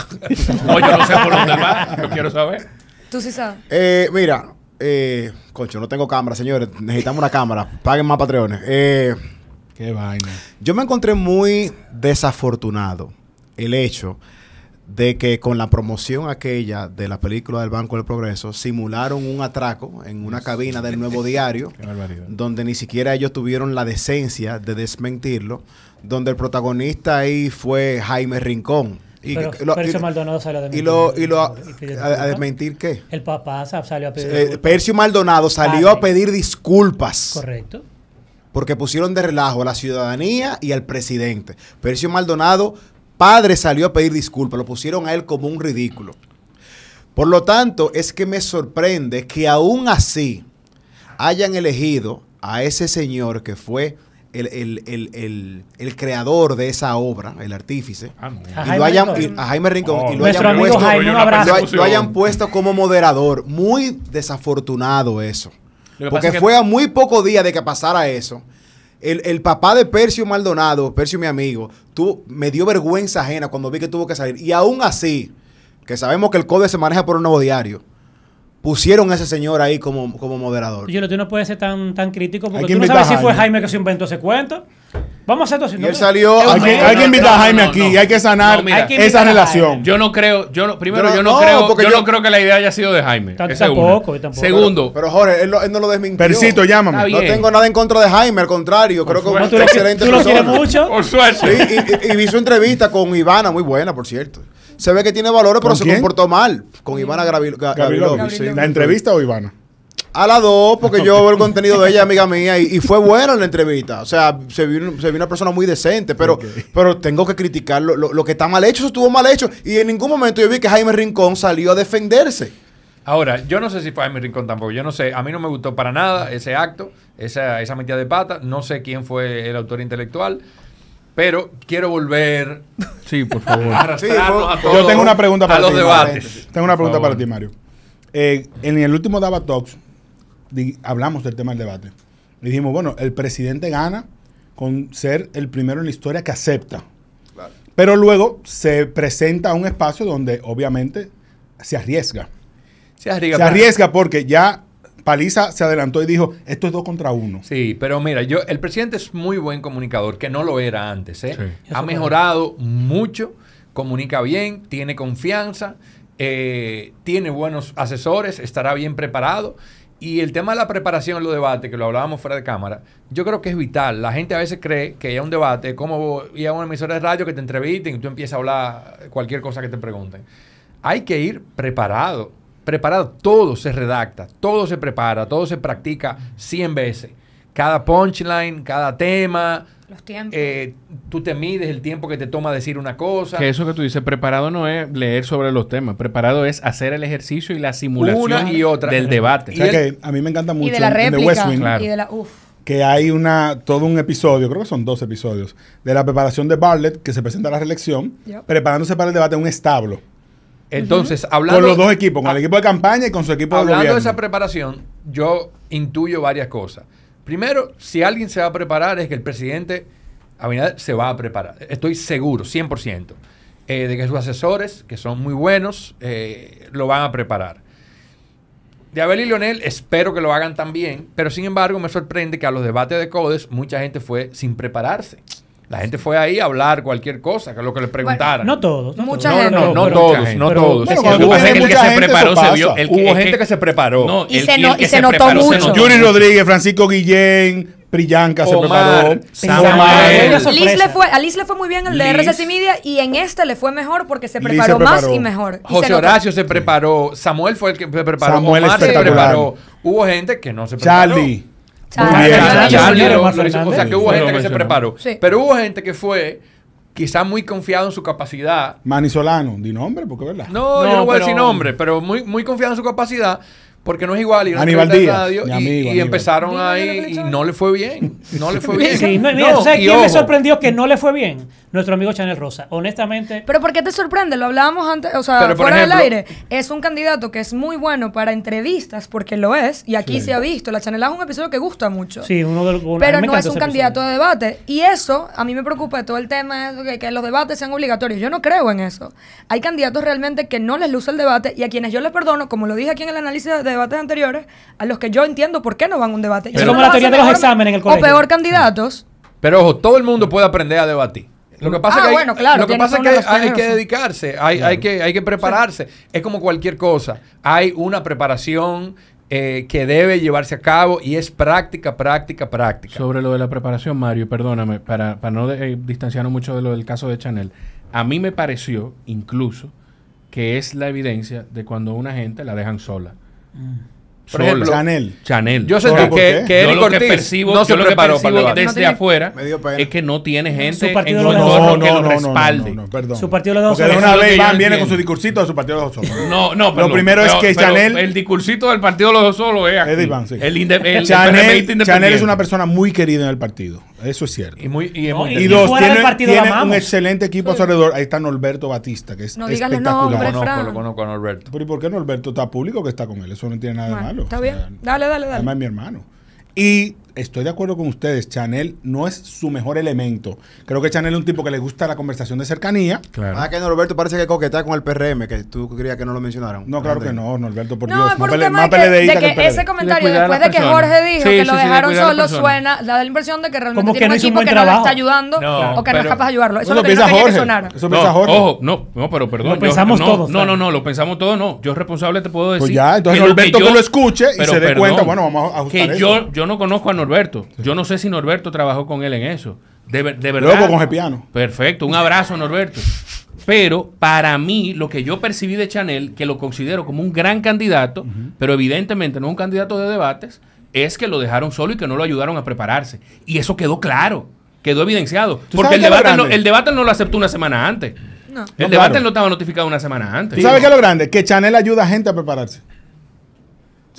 no, yo no sé por dónde va. Yo quiero saber. Tú sí sabes. Eh, mira, eh, concho, no tengo cámara, señores. Necesitamos una cámara. Paguen más patreones. Eh, Qué vaina. Yo me encontré muy desafortunado el hecho de que con la promoción aquella de la película del Banco del Progreso simularon un atraco en una cabina del Nuevo Diario, donde ni siquiera ellos tuvieron la decencia de desmentirlo, donde el protagonista ahí fue Jaime Rincón. Y, pero, Maldonado salió a desmentir. a, desmentir qué? El papá salió a pedir. Eh, Maldonado salió a pedir disculpas. Correcto. Porque pusieron de relajo a la ciudadanía y al presidente. Percio Maldonado padre salió a pedir disculpas, lo pusieron a él como un ridículo. Por lo tanto, es que me sorprende que aún así hayan elegido a ese señor que fue el, creador de esa obra, el artífice, y lo hayan, y lo hayan, puesto, como moderador. Muy desafortunado eso. Porque fue a muy poco día de que pasara eso. El, papá de Percio Maldonado, Percio mi amigo, tú me dio vergüenza ajena cuando vi que tuvo que salir. Y aún así, que sabemos que el código se maneja por un nuevo diario, pusieron a ese señor ahí como, como moderador. Yo lo tú no puedes ser tan, tan crítico porque tú no sabes si fue Jaime que se inventó ese cuento. Vamos a hacer esto. Y él salió. Hay, que, invitar a Jaime aquí. Hay que sanar esa relación. Yo no creo. Yo no, primero, yo, no, creo. Yo, no creo que la idea haya sido de Jaime. Tampoco, Segundo. Pero, Jorge, él, no lo desmintió. Percito, llámame. No tengo nada en contra de Jaime. Al contrario, creo que es un excelente persona. ¿Tú lo quieres mucho? Por suerte. y, vi su entrevista con Ivana, muy buena, por cierto se ve que tiene valores, pero se comportó mal. Con Ivana Gavil ¿La entrevista o Ivana? A las dos, porque yo veo el contenido de ella, amiga mía, y, fue buena la entrevista. O sea, se vio, una persona muy decente, pero, pero tengo que criticarlo, lo, que está mal hecho, eso estuvo mal hecho. Y en ningún momento yo vi que Jaime Rincón salió a defenderse. Ahora, yo no sé si fue Jaime Rincón tampoco, yo no sé, a mí no me gustó para nada ese acto, esa, esa metida de pata, no sé quién fue el autor intelectual. Pero quiero volver. Sí, por favor. A a yo tengo una pregunta para a los ti. debates. Tengo una pregunta para ti, Mario. Eh, en el último Dava Talks hablamos del tema del debate. Le dijimos, bueno, el presidente gana con ser el primero en la historia que acepta. Pero luego se presenta a un espacio donde obviamente se arriesga. Se arriesga, se arriesga porque ya Paliza se adelantó y dijo, esto es dos contra uno. Sí, pero mira, yo, el presidente es muy buen comunicador, que no lo era antes. ¿eh? Ha mejorado mucho, comunica bien, tiene confianza, eh, tiene buenos asesores, estará bien preparado. Y el tema de la preparación en los debates, que lo hablábamos fuera de cámara, yo creo que es vital. La gente a veces cree que hay un debate como ir a una emisora de radio que te entrevisten y tú empiezas a hablar cualquier cosa que te pregunten. Hay que ir preparado preparado, todo se redacta, todo se prepara, todo se practica 100 veces. Cada punchline, cada tema, los tiempos. Eh, tú te mides el tiempo que te toma decir una cosa. Que eso que tú dices, preparado no es leer sobre los temas, preparado es hacer el ejercicio y la simulación y otra. del debate. O sea, que a mí me encanta mucho de la de que hay una todo un episodio, creo que son dos episodios, de la preparación de Bartlett que se presenta a la reelección, preparándose para el debate en un establo. Entonces, hablando. Con los dos equipos, con el equipo de campaña y con su equipo de gobierno. Hablando de esa preparación, yo intuyo varias cosas. Primero, si alguien se va a preparar, es que el presidente Abinader se va a preparar. Estoy seguro, 100%, eh, de que sus asesores, que son muy buenos, eh, lo van a preparar. De Abel y Leonel, espero que lo hagan también, pero sin embargo, me sorprende que a los debates de CODES mucha gente fue sin prepararse. La gente fue ahí a hablar cualquier cosa, que lo que le preguntaran. no todos. No mucha gente. No, no, no, todos, no todos. Hubo gente que se preparó se vio. Hubo gente que, se preparó. y, se, notó mucho. Yuri Rodríguez, Francisco Guillén, Priyanka se preparó. Samuel. Liz le fue, a Liz le fue muy bien el de RCC Media y en este le fue mejor porque se preparó, más y mejor. José Horacio se preparó. Samuel fue el que se preparó. Samuel se preparó. Hubo gente que no se preparó. Charlie. O sea, que hubo gente que se preparó. Pero hubo gente que fue Quizá muy confiado en su capacidad. Manizolano, di nombre, porque es verdad. No, yo no voy a decir nombre, pero muy, muy confiado en su capacidad porque no es igual y a nivel y, empezaron ahí y no le fue bien. No le fue bien. Sí, quién sorprendió que no le fue bien? Nuestro amigo Chanel Rosa, honestamente. Pero ¿por qué te sorprende? Lo hablábamos antes, o sea, fuera del aire. Es un candidato que es muy bueno para entrevistas, porque lo es, y aquí se ha visto. La Chanel es un episodio que gusta mucho. Sí, uno de los... Pero no es un candidato de debate. Y eso, a mí me preocupa de todo el tema de que, que los debates sean obligatorios. Yo no creo en eso. Hay candidatos realmente que no les luce el debate y a quienes yo les perdono, como lo dije aquí en el análisis de debates anteriores a los que yo entiendo por qué no van a un debate. es como la teoría de los exámenes en el O peor mm. candidatos. Pero ojo, todo el mundo puede aprender a debatir. Lo que pasa ah, es que, hay, que, dedicarse, hay, que, hay que prepararse. Es como cualquier cosa. Hay una preparación eh, que debe llevarse a cabo y es práctica, práctica, práctica. Sobre lo de la preparación, Mario, perdóname, para, para no eh, distanciarnos mucho de lo del caso de Chanel. A mí me pareció incluso que es la evidencia de cuando una gente la dejan sola. Por ejemplo, Chanel. Chanel. Yo sentí que, que Eric Ortiz percibo, no se lo que percibo desde afuera es que no tiene gente en su entorno que lo respalde. No, no, perdón. Su partido dos Porque de una vez Iván viene con su discursito de su partido de los dos solos. No, no, pero, Lo primero es que Chanel... El discursito del partido de los dos solos es Iván, El, Chanel es una persona muy querida en el partido. Eso es cierto. Y, muy, y, dos, tienen, un excelente equipo a su alrededor. Ahí está Norberto Batista, que es espectacular. No, conozco, lo conozco a Norberto. Pero ¿y por qué Norberto está público que está con él? Eso no tiene nada de malo. Está bien. Dale, dale, dale. Además es mi hermano. Y estoy de acuerdo con ustedes. Chanel no es su mejor elemento. Creo que Chanel es un tipo que le gusta la conversación de cercanía. Claro. Ah, que Norberto parece que coquetea con el PRM, que tú querías que no lo mencionaron. No, claro que no, Norberto, por no, es Por más, pele, de que, ese comentario, después de que Jorge dijo que lo dejaron solo, suena, da la impresión de que realmente tiene un equipo que no lo está ayudando o que no es capaz de ayudarlo. Eso, no lo, lo piensa Jorge. Que eso Jorge. Ojo, no, no, pero perdón. Lo pensamos todos. No, no, no, lo pensamos todos, no. Yo responsable te puedo pues decir. Pues ya, entonces Norberto que lo escuche y se dé cuenta, bueno, vamos a ajustar Que yo no conozco a Norberto Norberto. Yo no sé si Norberto trabajó con él en eso. De, verdad. Luego con Gepiano. Perfecto, un abrazo Norberto. Pero para mí, lo que yo percibí de Chanel, que lo considero como un gran candidato, pero evidentemente no un candidato de debates, es que lo dejaron solo y que no lo ayudaron a prepararse. Y eso quedó claro, quedó evidenciado. Porque el debate, no, lo aceptó una semana antes. El debate no estaba notificado una semana antes. ¿Tú sabes qué es lo grande? Que Chanel ayuda a gente a prepararse.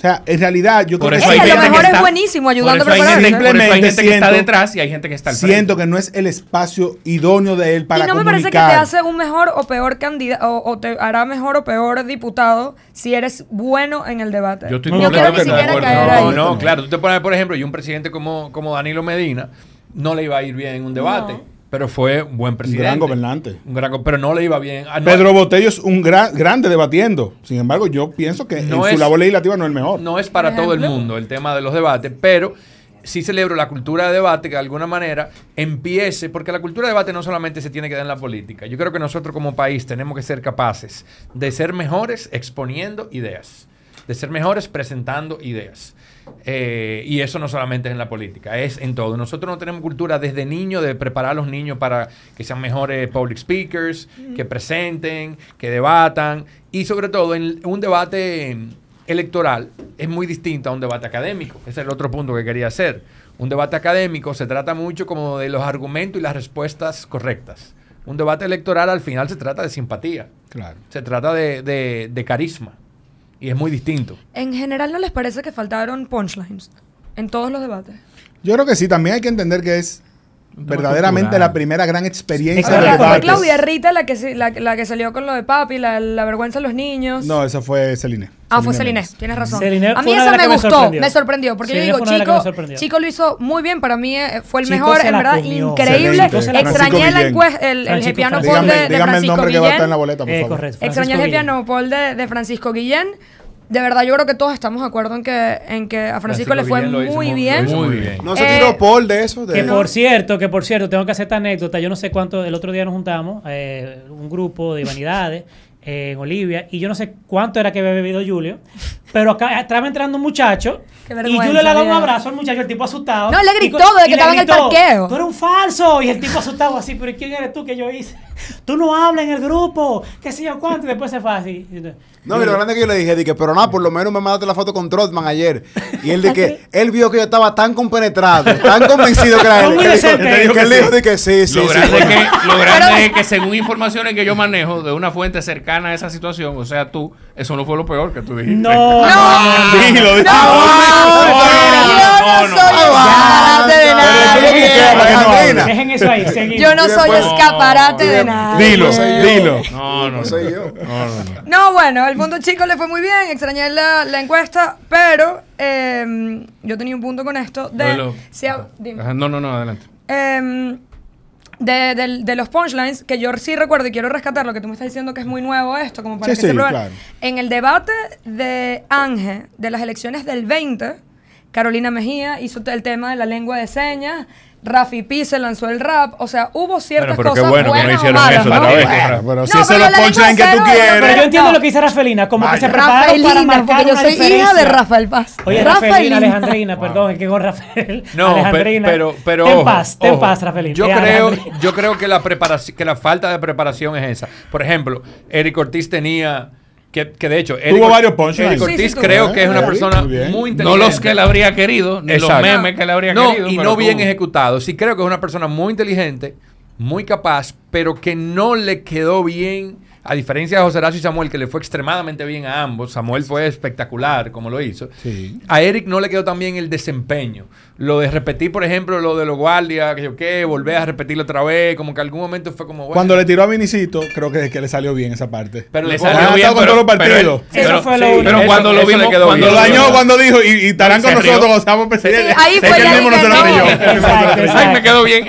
O sea, en realidad yo por creo eso que... a lo mejor es buenísimo ayudando a Hay gente, que está detrás y hay gente que está al frente. Siento que no es el espacio idóneo de él para Y no me parece que te hace un mejor o peor candidato, o, te hará mejor o peor diputado si eres bueno en el debate. Yo estoy no, completamente no, no, claro. Tú te pones, por ejemplo, y un presidente como, como Danilo Medina no le iba a ir bien en un debate. Pero fue un buen presidente. Un gran gobernante. Un gran, pero no le iba bien. Ah, Pedro Botello es un gran, grande debatiendo. Sin embargo, yo pienso que en su labor legislativa no es el mejor. No es para todo el mundo el tema de los debates, pero sí celebro la cultura de debate que de alguna manera empiece, porque la cultura de debate no solamente se tiene que dar en la política. Yo creo que nosotros como país tenemos que ser capaces de ser mejores exponiendo ideas, de ser mejores presentando ideas eh, y eso no solamente es en la política, es en todo. Nosotros no tenemos cultura desde niño de preparar a los niños para que sean mejores public speakers, que presenten, que debatan. Y sobre todo, en un debate electoral es muy distinto a un debate académico. Ese es el otro punto que quería hacer. Un debate académico se trata mucho como de los argumentos y las respuestas correctas. Un debate electoral al final se trata de simpatía. Claro. Se trata de carisma. Y es muy distinto. En general, ¿no les parece que faltaron punchlines en todos los debates? Yo creo que sí, también hay que entender que es verdaderamente la primera gran experiencia de Fue Claudia Rita la que, la, que salió con lo de papi, la, la vergüenza de los niños. No, esa fue Celine. Ah, fue tienes razón. a mí esa me gustó, me sorprendió, porque yo digo, Chico, Chico lo hizo muy bien, para mí eh, fue el mejor, en verdad, increíble. Extrañé el, Gepiano piano eh, Paul de, Francisco Guillén. Extrañé el Gepiano Paul de, Francisco Guillén de verdad yo creo que todos estamos de acuerdo en que, en que a Francisco, le fue muy, bien. muy bien. No se eh, tiró Paul de eso. que por cierto, que por cierto, tengo que hacer esta anécdota. Yo no sé cuánto, el otro día nos juntamos, un grupo de vanidades, en Olivia, y yo no sé cuánto era que había bebido Julio, pero acá estaba entrando un muchacho, y Julio le da un abrazo al muchacho, el tipo asustado. No, le gritó de que estaba en el parqueo. Tú eres un falso, y el tipo asustado así, pero ¿quién eres tú que yo hice? tú no hablas en el grupo, que si yo cuánto, y después se fácil. así. No, y lo grande que yo le dije, dije, pero nada, por lo menos me mandaste la foto con Trotman ayer. Y él de él vio que yo estaba tan compenetrado, tan convencido que era él. dijo que sí, sí. Lo grande, lo grande es que según informaciones que yo manejo de una fuente cercana a esa situación, o sea, tú, eso no fue lo peor que tú dijiste. No, no, yo no soy escaparate de nada. Dilo, dilo. No, no soy yo. No, bueno, el punto chico le fue muy bien, extrañé la, encuesta, pero em, yo tenía un punto con esto de... No, no, no, adelante. Em, de, los punchlines, que yo sí recuerdo y quiero rescatar lo que tú me estás diciendo que es muy nuevo esto, como para que se En el debate de Ángel de las elecciones del 20, Carolina Mejía hizo el tema de la lengua de señas Rafi P se lanzó el rap, o sea, hubo ciertas pero cosas bueno, buenas. Que no hicieron eso Bueno, pero si eso es lo que tú quieres. Pero yo entiendo lo que dice Rafaelina, como que se prepara para marcar porque yo soy hija de Rafael Paz. Oye, Rafaelina, Alejandrina, perdón, es que con Rafael. No, Alejandrina. pero ten paz, ten paz, Rafaelina. Yo creo, yo creo que la preparación que la falta de preparación es esa. Por ejemplo, Eric Ortiz tenía que, que, de hecho, Eric, varios Ortiz creo que es una persona muy, inteligente. No los que le habría querido, ni los memes que le habría no, querido. Y no bien ejecutado. Sí creo que es una persona muy inteligente, muy capaz, pero que no le quedó bien a diferencia de José Horacio y Samuel, que le fue extremadamente bien a ambos, Samuel fue espectacular como lo hizo. A Eric no le quedó tan bien el desempeño. Lo de repetir, por ejemplo, lo de los guardias, que yo qué, volver a repetirlo otra vez, como que algún momento fue como. Bueno. Cuando le tiró a Vinicito, creo que, le salió bien esa parte. Pero le salió le bien. Pero, todos los partidos. Pero, fue lo sí, Pero cuando lo vimos, cuando lo dañó, cuando dijo, y, estarán con nosotros, los vamos a ahí fue. no lo Ay, me quedó bien.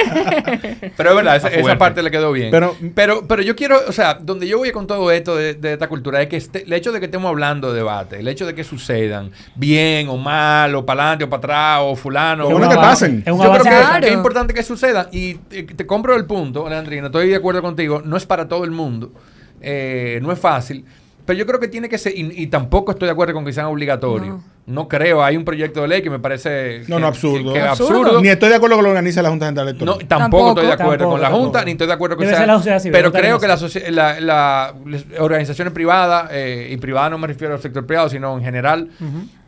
pero es verdad, esa, parte le quedó bien. Pero, pero, pero yo quiero, o sea, donde yo voy con todo esto de, esta cultura es que este, el hecho de que estemos hablando de debate, el hecho de que sucedan bien o mal, o para adelante o para atrás, o fulano. Es que pasen. Yo creo que, es importante que suceda. Y te, compro el punto, Alejandrina, estoy de acuerdo contigo. No es para todo el mundo. Eh, no es fácil. Pero yo creo que tiene que ser, y, tampoco estoy de acuerdo con que sean obligatorio. No. creo, hay un proyecto de ley que me parece... No, no, absurdo. Ni estoy de acuerdo con lo que organiza la Junta de Electoral. No, tampoco, estoy de acuerdo con la Junta, ni estoy de acuerdo con... Sea, la pero creo que las la, la, organizaciones privadas, eh, y privadas no me refiero al sector privado, sino en general,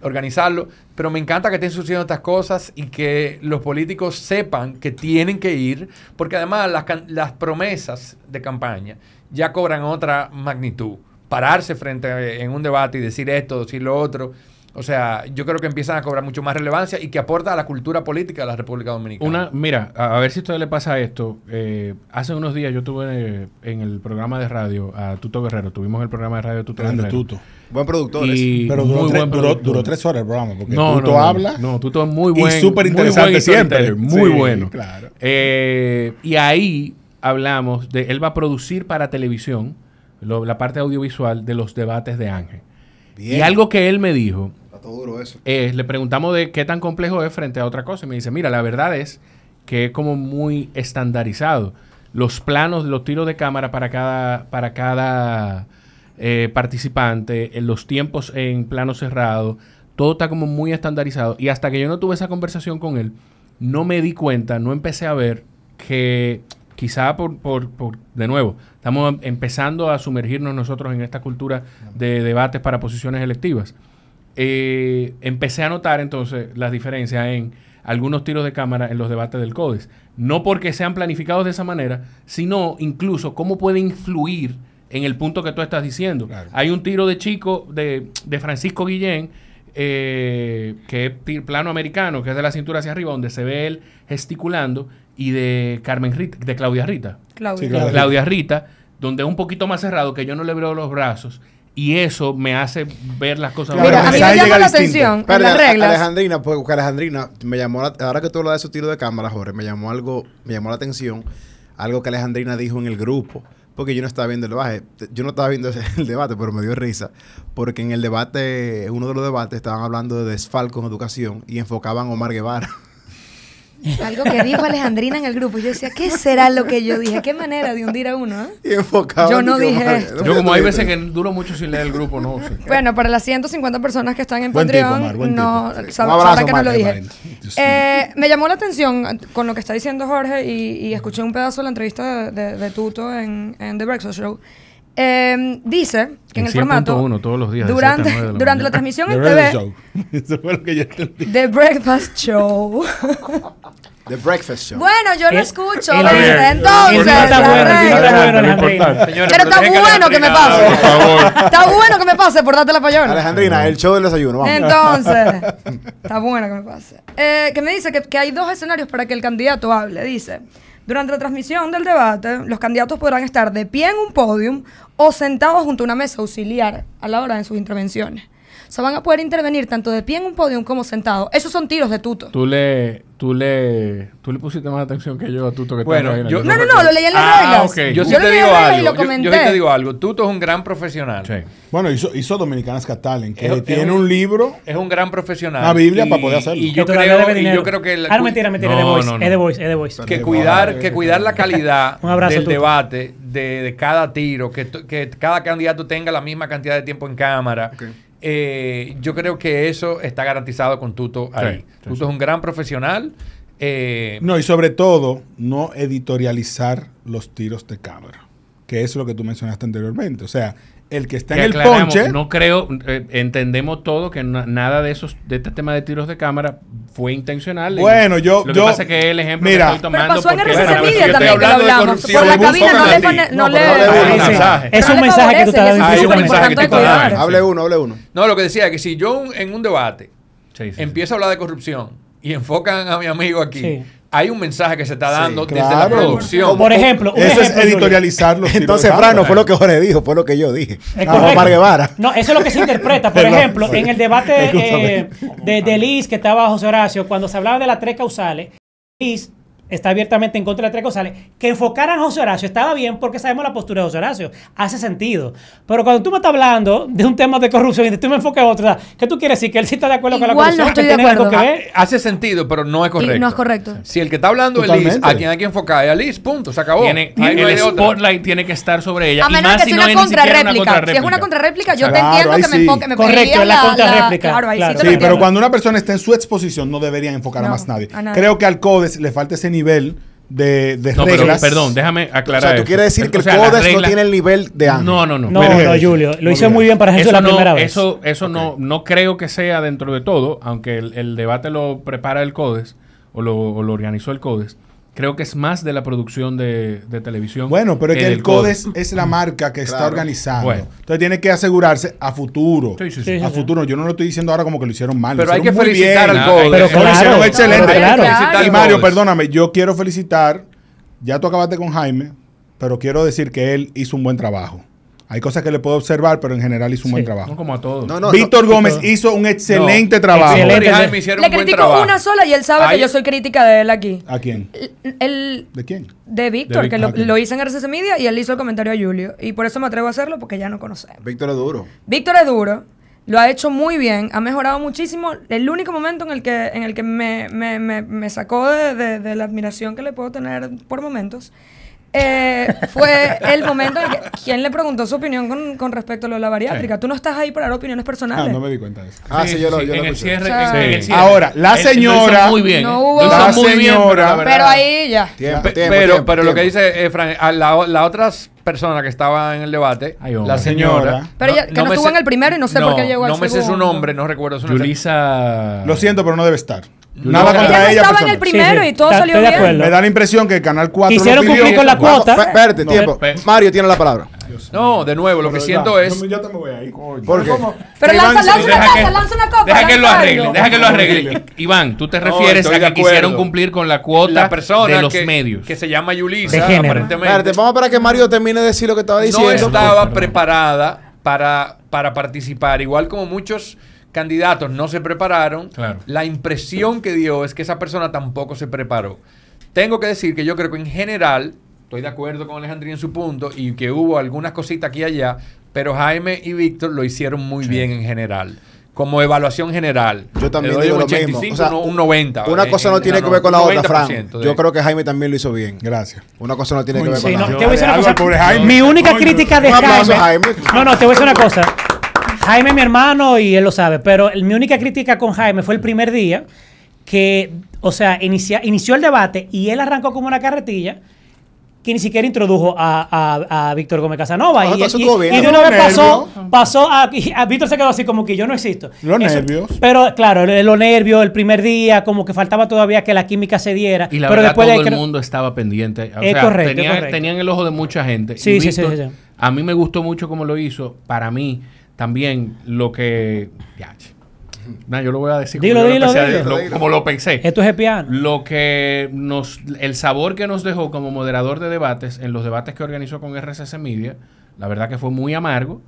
organizarlo. Pero me encanta que estén sucediendo estas cosas y que los políticos sepan que tienen que ir, porque además las, las promesas de campaña ya cobran otra magnitud pararse frente en un debate y decir esto, decir lo otro. O sea, yo creo que empiezan a cobrar mucho más relevancia y que aporta a la cultura política de la República Dominicana. Una, mira, a, ver si a usted le pasa esto. Eh, hace unos días yo tuve en el programa de radio a Tuto Guerrero. Tuvimos el programa de radio Tuto Guerrero. Buen productor. pero duró, tres, horas el programa. Porque Tuto habla. No, Tuto es muy bueno. Y súper interesante siempre. Muy bueno. Claro. Eh, y ahí hablamos de él va a producir para televisión la parte audiovisual de los debates de Ángel. Y algo que él me dijo. Está duro eso. le preguntamos de qué tan complejo es frente a otra cosa. Y me dice, mira, la verdad es que es como muy estandarizado. Los planos, los tiros de cámara para cada, para cada eh, participante, eh, los tiempos en plano cerrado, todo está como muy estandarizado. Y hasta que yo no tuve esa conversación con él, no me di cuenta, no empecé a ver que quizá por, por, de nuevo, estamos empezando a sumergirnos nosotros en esta cultura de debates para posiciones electivas. Eh, empecé a notar entonces las diferencias en algunos tiros de cámara en los debates del CODES. No porque sean planificados de esa manera, sino incluso cómo puede influir en el punto que tú estás diciendo. Hay un tiro de chico, de, de Francisco Guillén, eh, que es plano americano, que es de la cintura hacia arriba, donde se ve él gesticulando y de Carmen Rita, de Claudia Rita. Claudia. Rita, donde es un poquito más cerrado, que yo no le veo los brazos. Y eso me hace ver las cosas. de a me la atención Alejandrina, pues, Alejandrina, me llamó ahora que tú hablas de su tiro de cámara, Jorge, me llamó algo, me llamó la atención algo que Alejandrina dijo en el grupo porque yo no estaba viendo el debate. Yo no estaba viendo el debate, pero me dio risa. Porque en el debate, uno de los debates, estaban hablando de desfalco en educación y enfocaban a Omar Guevara. Algo que dijo Alejandrina en el grupo. Yo decía, ¿qué será lo que yo dije? ¿Qué manera de hundir a uno? Eh? Yo no dije Yo como hay veces que duro mucho sin leer el grupo, no. Bueno, para las 150 personas que están en Patreon, no, que no lo dije. Eh, me llamó la atención con lo que está diciendo Jorge y, escuché un pedazo de la entrevista de, Tuto en, en The Breakfast Show. Em, dice que en, el formato. Durante, la, durante la transmisión en TV. The Breakfast Show. The Breakfast Show. Bueno, yo lo escucho entonces. Pero está bueno que me pase. Está bueno que me pase por darte la payona. Alejandrina, el show del desayuno. Entonces, está bueno que me pase. Eh, que me dice que, que hay dos escenarios para que el candidato hable. Dice. Durante la transmisión del debate, los candidatos podrán estar de pie en un podium o sentados junto a una mesa auxiliar a la hora de sus intervenciones. O sea, van a poder intervenir tanto de pie en un podio como sentado. Esos son tiros de Tuto. Tú le, tú le, tú le pusiste más atención que yo a Tuto que bueno, No, no, no, lo leí en las ah, reglas. Yo, sí te digo algo. Yo, yo, sí te digo algo. Tuto es un gran profesional. Bueno, hizo, Dominicanas Catalan, que tiene un, libro. Es un gran profesional. la Biblia para poder hacerlo. Y yo, creo, yo creo que. La, ah, no, mentira, mentira. es de Voice. Es de Voice. Que cuidar, ah, que cuidar la calidad del debate, de, cada tiro, que, cada candidato tenga la misma cantidad de tiempo en cámara eh, yo creo que eso está garantizado con Tuto ahí. Tuto es un gran profesional. Eh, no, y sobre todo, no editorializar los tiros de cámara, que es lo que tú mencionaste anteriormente. O sea, el que está en el ponche. No creo, entendemos todo que nada de esos, de este tema de tiros de cámara fue intencional. Bueno, yo. Lo que pasa es que el ejemplo mira, que estoy tomando. en RCC Media también, que lo hablamos. Por la cabina no le. No, no le es un mensaje que tú estás diciendo. Es un mensaje que tú estás Hable uno, hable uno. No, lo que decía es que si yo en un debate empiezo a hablar de corrupción y enfocan a mi amigo aquí hay un mensaje que se está dando desde la producción. Por ejemplo, eso es editorializarlo. Entonces, Fran, fue lo que Jorge dijo, fue lo que yo dije. no, no, eso es lo que se interpreta. Por ejemplo, en el debate eh, de, de Liz que estaba José Horacio, cuando se hablaba de las tres causales, Liz está abiertamente en contra de Tres cosas que enfocaran a José Horacio estaba bien porque sabemos la postura de José Horacio, hace sentido. Pero cuando tú me estás hablando de un tema de corrupción y tú me enfocas a otro, ¿qué tú quieres decir? Que él sí está de acuerdo con la corrupción. No estoy de acuerdo. Que ah, hace sentido, pero no es correcto. no es correcto. Si el que está hablando es Liz, a quien hay que enfocar es a Liz, punto, se acabó. Tiene, el spotlight tiene que estar sobre ella. A menos que sea una, contrarréplica. Si es una contrarréplica, yo te entiendo que me enfoque, Correcto, es la, contrarréplica. Sí, pero cuando una persona está en su exposición, no deberían enfocar a más nadie. Creo que al CODES le falta ese nivel nivel de, no, reglas. Pero, perdón, déjame aclarar. O sea, tú quieres decir que el CODES no tiene el nivel de No, no, no. No, no, Julio. Lo hizo muy bien para eso la primera vez. Eso, eso no, no creo que sea dentro de todo, aunque el, debate lo prepara el CODES o lo, organizó el CODES. Creo que es más de la producción de, televisión. Bueno, pero es que el CODES es la marca que está organizando. Entonces tiene que asegurarse a futuro. A futuro. Yo no lo estoy diciendo ahora como que lo hicieron mal. Pero hay que felicitar al CODES. Pero lo hicieron excelente. Y Mario, perdóname, yo quiero felicitar. Ya tú acabaste con Jaime, pero quiero decir que él hizo un buen trabajo. Hay cosas que le puedo observar, pero en general hizo un buen trabajo. No como a todos. Víctor Gómez hizo un excelente trabajo. le critico una sola y él sabe que yo soy crítica de él aquí. ¿A quién? El, ¿De quién? De Víctor, que lo, lo, hice en RCC Media y él hizo el comentario a Julio. Y por eso me atrevo a hacerlo, porque ya no conocemos. Víctor es duro. Víctor es duro. Lo ha hecho muy bien, ha mejorado muchísimo. El único momento en el que, en el que me, sacó de la admiración que le puedo tener por momentos eh, fue el momento en que quien le preguntó su opinión con, respecto a lo de la bariátrica. Tú no estás ahí para dar opiniones personales. Ah, no me di cuenta de eso. Ah, sí, yo lo, Ahora, la señora. muy bien. La señora. pero, ahí ya. pero, pero lo que dice eh, la, la otras persona que estaba en el debate, la señora. Pero ella, que no, estuvo en el primero y no sé por qué llegó al no segundo. No me sé su nombre, no recuerdo su nombre. Yulisa. Lo siento, pero no debe estar. Nada contra ella. Yo estaba en el primero y todo salió bien. Me da la impresión que el Canal 4. Hicieron no pidió. cumplir con la cuota. Espérate, tiempo. Mario tiene la palabra. No, de nuevo, lo que siento es. yo te voy Pero lanza, lanza una cosa, lanza una Deja que lo arregle, deja que lo arregle. Iván, tú te refieres a que quisieron cumplir con la cuota de los medios. Que se llama Yulisa, aparentemente. vamos para que Mario termine de decir lo que estaba diciendo. No estaba preparada para, para participar, igual como muchos candidatos no se prepararon, la impresión que dio es que esa persona tampoco se preparó. Tengo que decir que yo creo que en general estoy de acuerdo con Alejandría en su punto y que hubo algunas cositas aquí y allá, pero Jaime y Víctor lo hicieron muy bien en general como evaluación general. Yo también digo lo mismo. O sea, un 90. Una eh, cosa no tiene que ver con la otra, Fran. Yo creo que Jaime también lo hizo bien. Gracias. Una cosa no tiene que ver con la otra. mi única crítica de Jaime, No, no, te voy a decir una cosa. Jaime, mi hermano, y él lo sabe, pero mi única crítica con Jaime fue el primer día que, o sea, inició el debate y él arrancó como una carretilla que ni siquiera introdujo a, a, Víctor Gómez Casanova. Ah, y, de una vez pasó, pasó a, Víctor se quedó así como que yo no existo. Los nervios. Pero claro, los nervios, el primer día, como que faltaba todavía que la química se diera. Y la pero verdad, después todo el mundo estaba pendiente. O correcto, Tenían el ojo de mucha gente. Sí, sí, sí, sí, A mí me gustó mucho cómo lo hizo. Para mí, también lo que yo lo voy a decir como, lo pensé. Esto es el piano. Lo que nos, el sabor que nos dejó como moderador de debates en los debates que organizó con RCC Media, la verdad que fue muy amargo.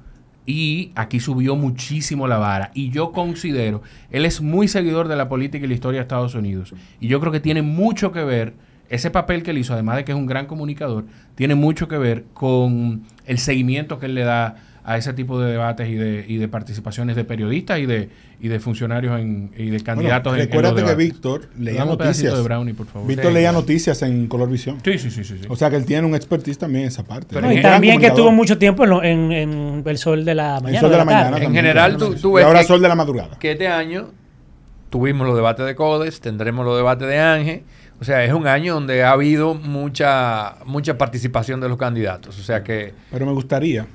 Y aquí subió muchísimo la vara. Y yo considero, él es muy seguidor de la política y la historia de Estados Unidos. Y yo creo que tiene mucho que ver, ese papel que él hizo, además de que es un gran comunicador, tiene mucho que ver con el seguimiento que él le da a ese tipo de debates y de, y de participaciones de periodistas y de, y de funcionarios en, y de candidatos en Recuérdate que Víctor leía noticias. Víctor leía noticias en Color Visión. Sí, sí, sí, sí, O sea que él tiene un expertise también en esa parte. y también que estuvo mucho tiempo en, el sol de la mañana. El sol de la, mañana. En general, tú, ves. ahora sol de la madrugada. Que este año tuvimos los debates de Codes, tendremos los debates de Ángel. O sea, es un año donde ha habido mucha, mucha participación de los candidatos. O sea que. Pero me gustaría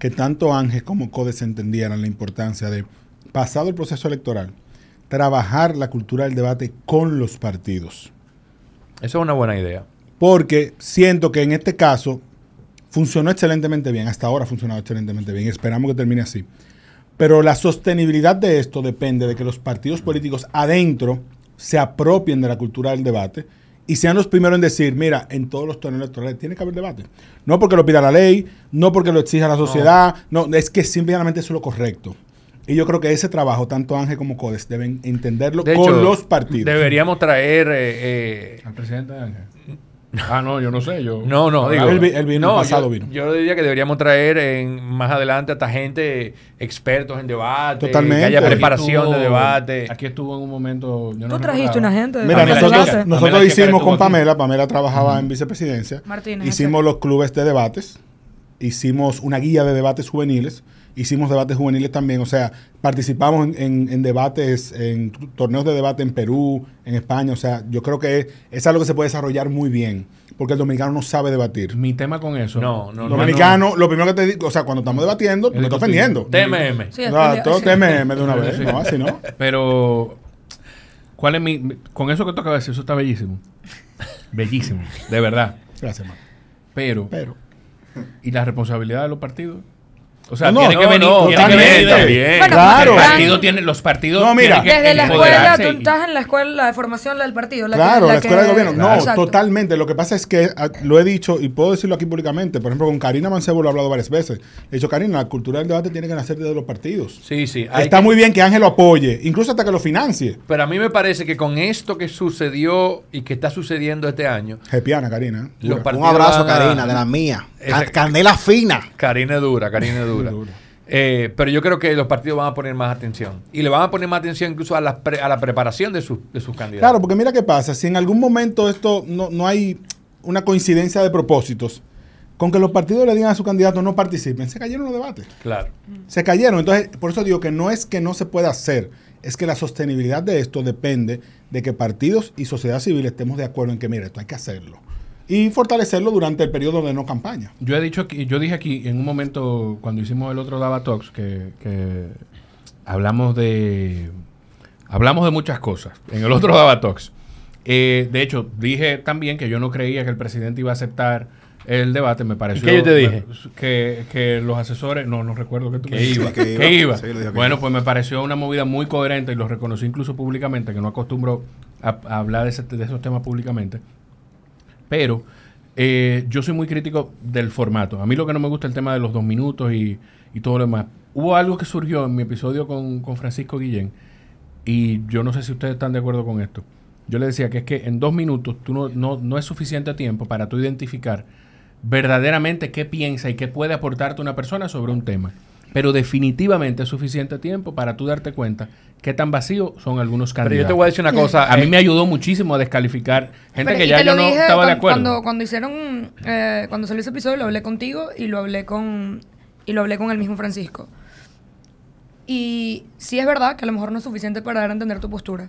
que tanto Ángel como Codes entendieran la importancia de, pasado el proceso electoral, trabajar la cultura del debate con los partidos. Esa es una buena idea. Porque siento que en este caso funcionó excelentemente bien, hasta ahora ha funcionado excelentemente bien, esperamos que termine así. Pero la sostenibilidad de esto depende de que los partidos políticos adentro se apropien de la cultura del debate y sean los primeros en decir, mira, en todos los torneos electorales tiene que haber debate. No porque lo pida la ley, no porque lo exija la sociedad, no, es que simplemente es lo correcto. Y yo creo que ese trabajo, tanto Ángel como Codes, deben entenderlo con los partidos. Deberíamos traer eh, eh, al presidente Ángel. Ah, no, yo no sé. Yo... No, no, digo. El, vino, pasado vino. Yo diría que deberíamos traer en, más adelante hasta gente expertos en debate. Totalmente. Que haya preparación de debate. Aquí estuvo en un momento. Tú trajiste una gente. Mira, nosotros, hicimos con Pamela. Pamela trabajaba en vicepresidencia. Hicimos los clubes de debates. Hicimos una guía de debates juveniles hicimos debates juveniles también, o sea, participamos en, debates, en torneos de debate en Perú, en España, o sea, yo creo que es, es algo que se puede desarrollar muy bien, porque el dominicano no sabe debatir. Mi tema con eso. No, no, no. Dominicano, lo primero que te digo, o sea, cuando estamos debatiendo, me estás ofendiendo. TMM. Sí, no, todo TMM de una vez, no, así no. Pero, ¿cuál es mi...? Con eso que tú acabas de decir, eso está bellísimo. Bellísimo, de verdad. Gracias, Pero... Pero. ¿Y la responsabilidad de los partidos? O sea, tiene que venir. No, también. claro. El partido los partidos. mira. desde la escuela, tú estás en la escuela de formación del partido. claro, la, escuela gobierno. No, totalmente. Lo que pasa es que ah, lo he dicho y puedo decirlo aquí públicamente. Por ejemplo, con Karina Mancebo lo he hablado varias veces. He dicho, Karina, la cultura del debate tiene que nacer desde los partidos. Sí, sí. Está muy bien que Ángel lo apoye, incluso hasta que lo financie. Pero a mí me parece que con esto que sucedió y que está sucediendo este año. Jepiana, Karina. Un abrazo, Karina, de la mía. Candela fina. Karina dura, Karina dura. Eh, pero yo creo que los partidos van a poner más atención. Y le van a poner más atención incluso a la, preparación de sus, candidatos. Claro, porque mira qué pasa. Si en algún momento esto no, no hay una coincidencia de propósitos, con que los partidos le digan a sus candidatos no participen, se cayeron los debates. Claro. Mm. Se cayeron. Entonces, por eso digo que no es que no se pueda hacer, es que la sostenibilidad de esto depende de que partidos y sociedad civil estemos de acuerdo en que, mira, esto hay que hacerlo y fortalecerlo durante el periodo de no campaña. Yo he dicho aquí, yo dije aquí en un momento cuando hicimos el otro Dava que, hablamos de hablamos de muchas cosas en el otro Dava eh, de hecho, dije también que yo no creía que el presidente iba a aceptar el debate me pareció. ¿Qué yo te dije? Que, que los asesores. No, no recuerdo que tú iba. Que iba. bueno, pues me pareció una movida muy coherente y lo reconocí incluso públicamente, que no acostumbro a, hablar de, de, esos temas públicamente. Pero eh, yo soy muy crítico del formato. A mí lo que no me gusta es el tema de los dos minutos y, y todo lo demás. Hubo algo que surgió en mi episodio con, Francisco Guillén y yo no sé si ustedes están de acuerdo con esto. Yo le decía que es que en dos minutos tú no, no, no es suficiente tiempo para tú identificar verdaderamente qué piensa y qué puede aportarte una persona sobre un tema pero definitivamente es suficiente tiempo para tú darte cuenta qué tan vacío son algunos candidatos. Pero yo te voy a decir una cosa. A mí eh, me ayudó muchísimo a descalificar gente que ya yo no estaba de acuerdo. Cuando, cuando hicieron, eh, cuando salió ese episodio, lo hablé contigo y lo hablé con, y lo hablé con el mismo Francisco. Y sí es verdad que a lo mejor no es suficiente para dar a entender tu postura,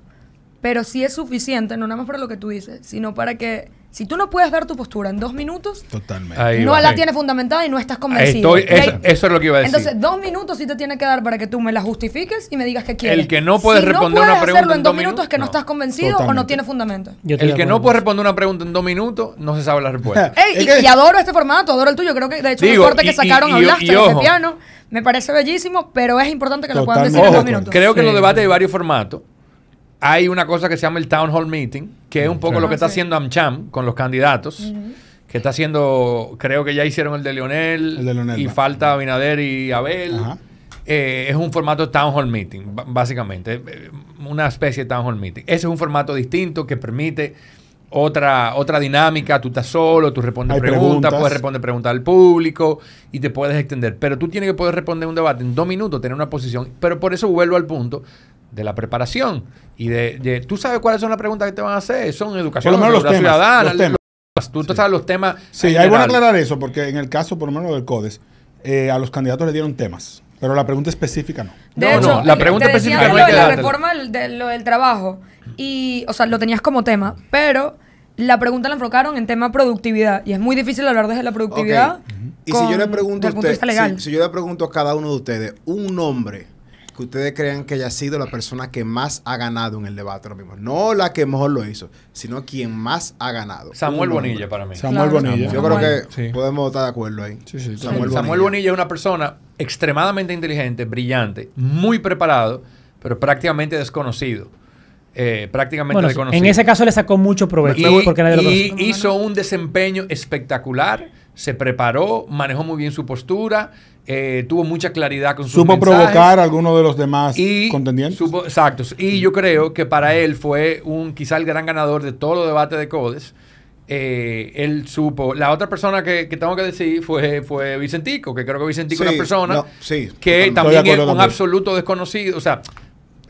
pero sí es suficiente, no nada más para lo que tú dices, sino para que si tú no puedes dar tu postura en dos minutos, Totalmente. no la tienes fundamentada y no estás convencido. eso, es lo que iba a decir. Entonces, dos minutos sí te tiene que dar para que tú me la justifiques y me digas que quieres. El que no puedes responder una pregunta en dos minutos, es que no, estás convencido o no tiene fundamento. El que no puede responder una pregunta en dos minutos, no se sabe la respuesta. Ey, y, adoro este formato, adoro el tuyo. Creo que, de hecho, el corte que sacaron a hablaste de este piano. Me parece bellísimo, pero es importante que lo puedan decir en dos minutos. Creo que en los debates hay varios formatos. Hay una cosa que se llama el Town Hall Meeting que es un poco lo que está haciendo AmCham con los candidatos. Que está haciendo, creo que ya hicieron el de Leonel, y falta Abinader y Abel. Eh, es un formato town hall meeting, básicamente, eh, una especie de town hall meeting. Ese es un formato distinto que permite otra, otra dinámica, tú estás solo, tú respondes preguntas, preguntas, puedes responder preguntas al público y te puedes extender, pero tú tienes que poder responder un debate en dos minutos, tener una posición, pero por eso vuelvo al punto de la preparación y de, tú sabes cuáles son las preguntas que te van a hacer son educación los temas, tú, sabes los temas sí hay que aclarar eso porque en el caso por lo menos del CODES eh, a los candidatos le dieron temas pero la pregunta específica no la pregunta específica no de la reforma del trabajo y o sea lo tenías como tema pero la pregunta la enfocaron en tema productividad y es muy difícil hablar desde la productividad y si yo le pregunto a si yo le pregunto a cada uno de ustedes un nombre que ustedes crean que haya sido la persona que más ha ganado en el debate mismo. No la que mejor lo hizo, sino quien más ha ganado. Samuel Bonilla para mí. Samuel Bonilla. Yo creo que podemos estar de acuerdo ahí. Samuel, Bonilla. es una persona extremadamente inteligente, brillante, muy preparado, pero prácticamente desconocido. Eh, prácticamente En ese caso le sacó mucho provecho. Y, hizo un desempeño espectacular se preparó, manejó muy bien su postura, eh, tuvo mucha claridad con su Supo provocar a alguno de los demás y contendientes. exacto. Y yo creo que para él fue un quizá el gran ganador de todo los debate de Codes. Eh, él supo. La otra persona que, tengo que decir fue, fue Vicentico, que creo que Vicentico es una persona que también es un absoluto desconocido. O sea,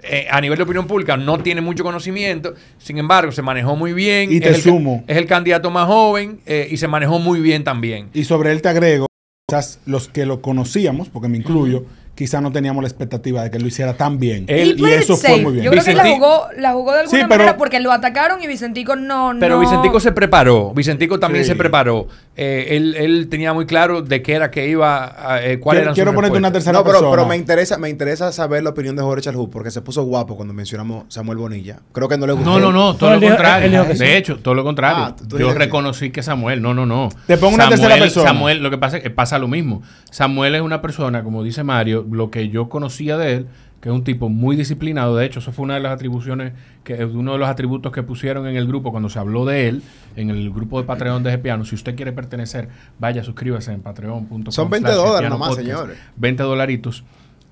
eh, a nivel de opinión pública no tiene mucho conocimiento, sin embargo, se manejó muy bien. Y te sumo. es el candidato más joven eh, y se manejó muy bien también. Y sobre él te agrego, quizás los que lo conocíamos, porque me incluyo, quizás no teníamos la expectativa de que lo hiciera tan bien. y eso fue muy bien. Yo creo que la jugó, de alguna manera porque lo atacaron y Vicentico no. Pero Vicentico se preparó. Vicentico también se preparó eh, él, él, tenía muy claro de qué era que iba, a eh, cuál era Quiero ponerte una tercera no, pero, pero me interesa, me interesa saber la opinión de Jorge Chalhú porque se puso guapo cuando mencionamos Samuel Bonilla. Creo que no le gustó. No, no, no, todo lo contrario. de hecho, todo lo contrario. Ah, yo reconocí que Samuel, no, no, no. Te pongo una tercera persona. Samuel, lo que pasa es que pasa lo mismo. Samuel es una persona, como dice Mario, lo que yo conocía de él que es un tipo muy disciplinado. De hecho, eso fue una de las atribuciones, que uno de los atributos que pusieron en el grupo cuando se habló de él, en el grupo de Patreon de Gepiano. Si usted quiere pertenecer, vaya, suscríbase en patreon.com. Son 20 dólares nomás, señores. 20 dolaritos.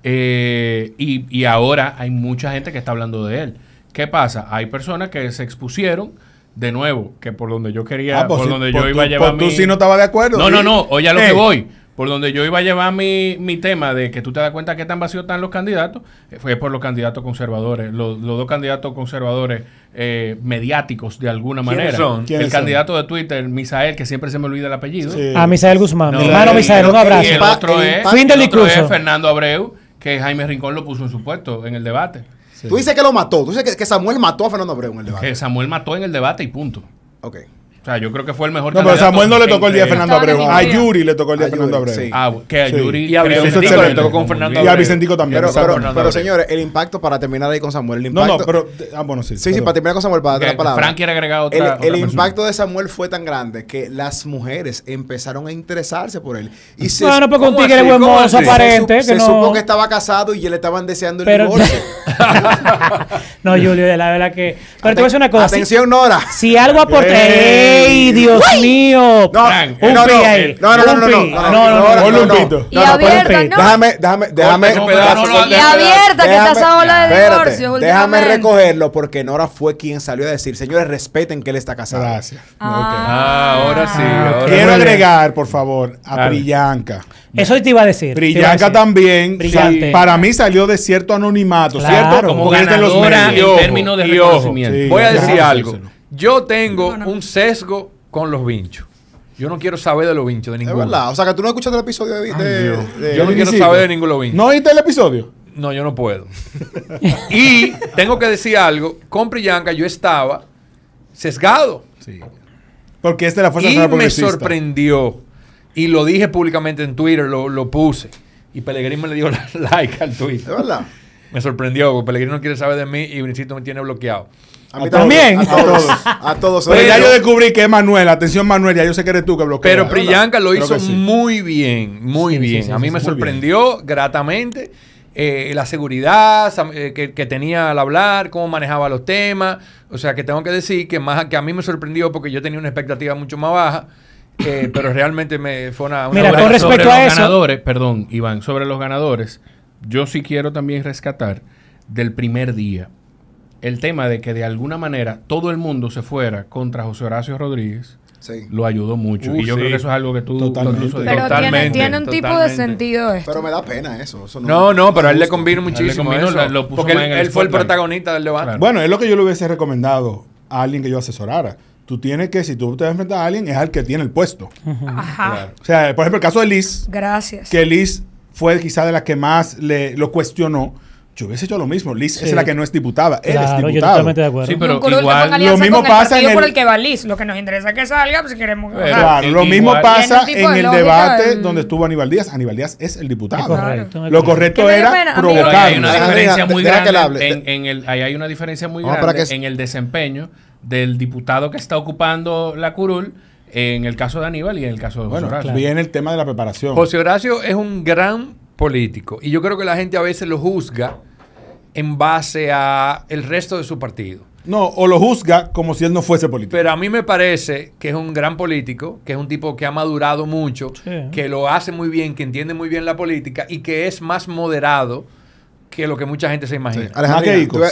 Eh, y, y ahora hay mucha gente que está hablando de él. ¿Qué pasa? Hay personas que se expusieron de nuevo, que por donde yo quería, ah, pues por donde yo iba a llevar tú sí no estaba de acuerdo. No, no, no, oye a lo que eh. voy por donde yo iba a llevar mi, mi tema de que tú te das cuenta que tan vacío están los candidatos, eh, fue por los candidatos conservadores, los, dos candidatos conservadores eh, mediáticos de alguna manera. El candidato de Twitter, Misael, que siempre se me olvida el apellido. a ah, Misael Guzmán. mi hermano Misael, un abrazo. Y el otro, es, Fernando Abreu, que Jaime Rincón lo puso en su puesto en el debate. Tú dices que lo mató, tú dices que, Samuel mató a Fernando Abreu en el debate. Que Samuel mató en el debate y punto. Ok. O sea, yo creo que fue el mejor. No, pero Samuel no le tocó el día de Fernando Abreu. A Yuri le tocó el día de Fernando Abreu. Sí. Ah, que a Yuri. Y a Vicentico le tocó con Fernando Abreu. Y a Vicentico también. Pero, señores, el impacto para terminar ahí con Samuel. El impacto, no, no, pero. Ah, bueno, sí. Sí, sí, para terminar con Samuel, para dar la palabra. Frank quiere agregar otra. El, impacto de Samuel fue tan grande que las mujeres empezaron a interesarse por él. Y se, bueno, pues con Tigre buen mozo aparente. Se, supo que estaba casado y ya le estaban deseando el divorcio. No, Julio, la verdad que. Pero te voy a decir una cosa. Atención, Nora. Si algo aporté. Eh, ¡Ey, Dios mío! No, un no, no, no, no, no, no, no, no, Y abierta, no. Déjame, déjame, déjame. Y abierta, que está esa ola de divorcio. Déjame recogerlo porque Nora fue quien salió a decir, señores, respeten que él está casado. Ah, ahora sí. Quiero agregar, por favor, a Brillanca. Eso te iba a decir. Brillanca también. Para mí salió de cierto anonimato, ¿cierto? Como ganadora en términos de reconocimiento. Voy a decir algo. Yo tengo un sesgo con los vinchos. Yo no quiero saber de los vinchos, de ninguno. Es verdad. O sea, que tú no escuchaste el episodio de... yo no quiero saber de ninguno de los vinchos. ¿No oíste el episodio? No, yo no puedo. y tengo que decir algo. Con Priyanka yo estaba sesgado. Sí. Porque esta es la fuerza Y me sorprendió. Y lo dije públicamente en Twitter, lo, puse. Y Pellegrino me le dio like al Twitter. Es verdad. Me sorprendió, porque Pellegrín no quiere saber de mí y Brincito me tiene bloqueado. A también. Todos, a todos. Pero ya yo descubrí que es Manuel. Atención, Manuel. Ya yo sé que eres tú que bloqueas. Pero Priyanka lo hizo muy bien. Muy bien. a mí me sorprendió gratamente. Eh, la seguridad eh, que, tenía al hablar, cómo manejaba los temas. O sea, que tengo que decir que más que a mí me sorprendió porque yo tenía una expectativa mucho más baja. Eh, pero realmente me fue una, Mira, con respecto a eso. ganadores, perdón, Iván, sobre los ganadores, yo sí quiero también rescatar del primer día el tema de que de alguna manera todo el mundo se fuera contra José Horacio Rodríguez. Lo ayudó mucho. y uh, yo creo que eso es algo que tú totalmente. pero tiene, un tipo de sentido Pero me da pena eso. no, no, pero a él le conviene muchísimo. Él lo, porque él, fue el protagonista del debate. Bueno, es lo que yo le hubiese recomendado a alguien que yo asesorara tú tienes que, si tú te vas a enfrentar a alguien, es al que tiene el puesto. Ajá. O sea, por ejemplo, el caso de Liz. Gracias. Que Liz fue quizá de las que más le, lo cuestionó yo hubiese hecho lo mismo. Liz es la que no es diputada. Él es diputado. Yo totalmente Sí, pero lo mismo pasa en por el que va Liz. Lo que nos interesa que salga, pues, queremos. claro, lo mismo pasa en, el debate donde estuvo Aníbal Díaz. Aníbal Díaz es el diputado. lo correcto era provocar. Hay una diferencia muy grande. En, ahí hay una diferencia muy grande en el desempeño del diputado que está ocupando la curul en el caso de Aníbal y en el caso de José Horacio. el tema de la preparación. José Horacio es un gran político. Y yo creo que la gente a veces lo juzga en base a el resto de su partido. No, o lo juzga como si él no fuese político. Pero a mí me parece que es un gran político, que es un tipo que ha madurado mucho, que lo hace muy bien, que entiende muy bien la política y que es más moderado que lo que mucha gente se imagina. Alejandro,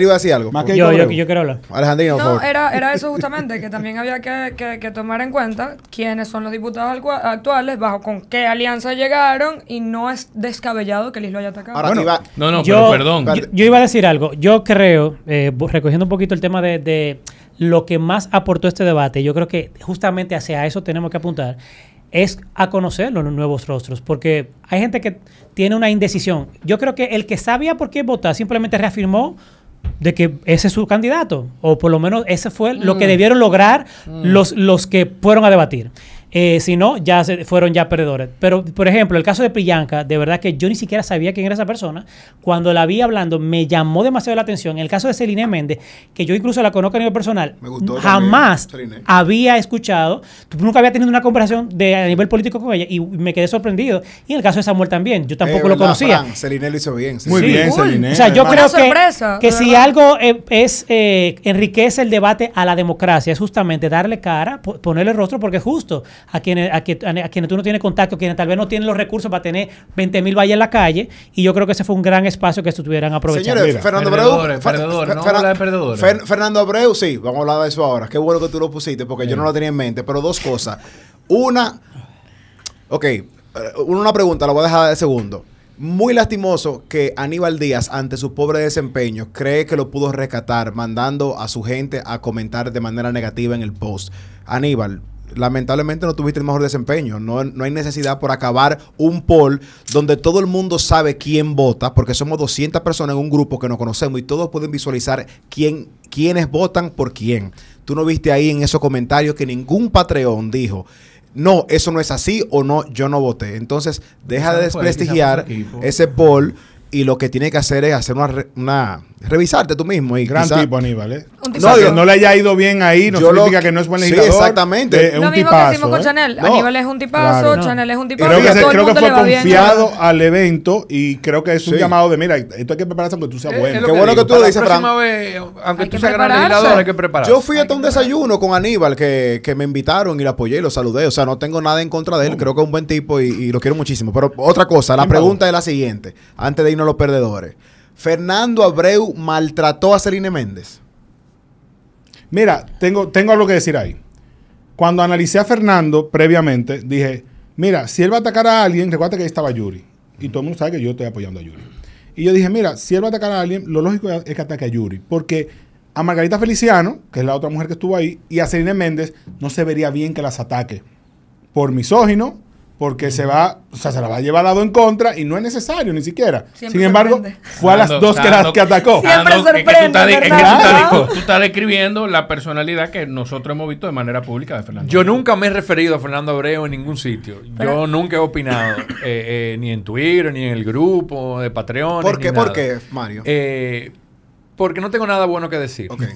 iba a decir algo. yo, creo. yo, quiero hablar. no, Era, eso justamente, que también había que, tomar en cuenta quiénes son los diputados actuales, bajo con qué alianza llegaron, y no es descabellado que Liz lo haya atacado. no, no, yo, perdón. Yo, iba a decir algo. Yo creo, eh, recogiendo un poquito el tema de, de lo que más aportó este debate, yo creo que justamente hacia eso tenemos que apuntar, es a conocer los nuevos rostros, porque hay gente que tiene una indecisión. Yo creo que el que sabía por qué votar simplemente reafirmó de que ese es su candidato, o por lo menos ese fue lo que mm. debieron lograr mm. los, los que fueron a debatir. Eh, si no, ya se fueron ya perdedores. Pero, por ejemplo, el caso de Priyanka, de verdad que yo ni siquiera sabía quién era esa persona. Cuando la vi hablando, me llamó demasiado la atención. El caso de Celine Méndez, que yo incluso la conozco a nivel personal, jamás había escuchado, nunca había tenido una conversación de, a nivel político con ella y me quedé sorprendido. Y en el caso de Samuel también, yo tampoco eh, lo conocía. lo hizo bien. Muy bien, Celine. O sea, yo creo que, si algo eh, es eh, enriquece el debate a la democracia, es justamente darle cara, ponerle rostro, porque es justo a quienes, a, tú no tienes contacto, quienes tal vez no tienen los recursos para tener 20 mil vallas en la calle. Y yo creo que ese fue un gran espacio que estuvieran aprovechando. Señores, Fernando Abreu. Fernando, Fernando Abreu, sí, vamos a hablar de eso ahora. Qué bueno que tú lo pusiste porque yo no lo tenía en mente. Pero dos cosas. Una, ok, eh, una pregunta, la voy a dejar de segundo. Muy lastimoso que Aníbal Díaz, ante su pobre desempeño, cree que lo pudo rescatar mandando a su gente a comentar de manera negativa en el post. Aníbal, lamentablemente no tuviste el mejor desempeño. No, no, hay necesidad por acabar un poll donde todo el mundo sabe quién vota, porque somos 200 personas en un grupo que no conocemos y todos pueden visualizar quién, quiénes votan por quién. Tú no viste ahí en esos comentarios que ningún Patreon dijo. No, eso no es así o no, yo no voté. Entonces, deja de desprestigiar ese poll y lo que tiene que hacer es hacer una, una revisarte tú mismo y gran tipo Aníbal ¿eh? no, no le haya ido bien ahí no significa que no es buen legislador sí, exactamente es un mismo tipazo, con ¿eh? Chanel Aníbal es un tipazo Chanel es un tipazo creo que, creo que fue confiado al evento y creo que es un llamado de mira esto hay que prepararse porque tú seas bueno qué bueno que tú lo dices Fran vez, aunque tú seas gran legislador hay que prepararse yo fui hasta un desayuno con Aníbal que, me invitaron y lo apoyé y lo saludé o sea no tengo nada en contra de él creo que es un buen tipo y, lo quiero muchísimo pero otra cosa la pregunta es la siguiente antes de los perdedores. Fernando Abreu maltrató a Celine Méndez. Mira, tengo, tengo algo que decir ahí. Cuando analicé a Fernando previamente, dije, mira, si él va a atacar a alguien, recuerda que ahí estaba Yuri. Y todo el mundo sabe que yo estoy apoyando a Yuri. Y yo dije, mira, si él va a atacar a alguien, lo lógico es que ataque a Yuri. Porque a Margarita Feliciano, que es la otra mujer que estuvo ahí, y a Celine Méndez, no se vería bien que las ataque. Por misógino, porque se va, o sea, se la va a llevar a lado en contra y no es necesario ni siquiera. Sin embargo, fue a las dos que, las atacó. Siempre sorprende, tú, estás, describiendo la personalidad que nosotros hemos visto de manera pública de Fernando. Yo nunca me he referido a Fernando Abreu en ningún sitio. Yo nunca he opinado, eh, eh, ni en Twitter, ni en el grupo de Patreon. ¿Por qué? ¿Por qué, Mario? Eh, porque no tengo nada bueno que decir. Okay.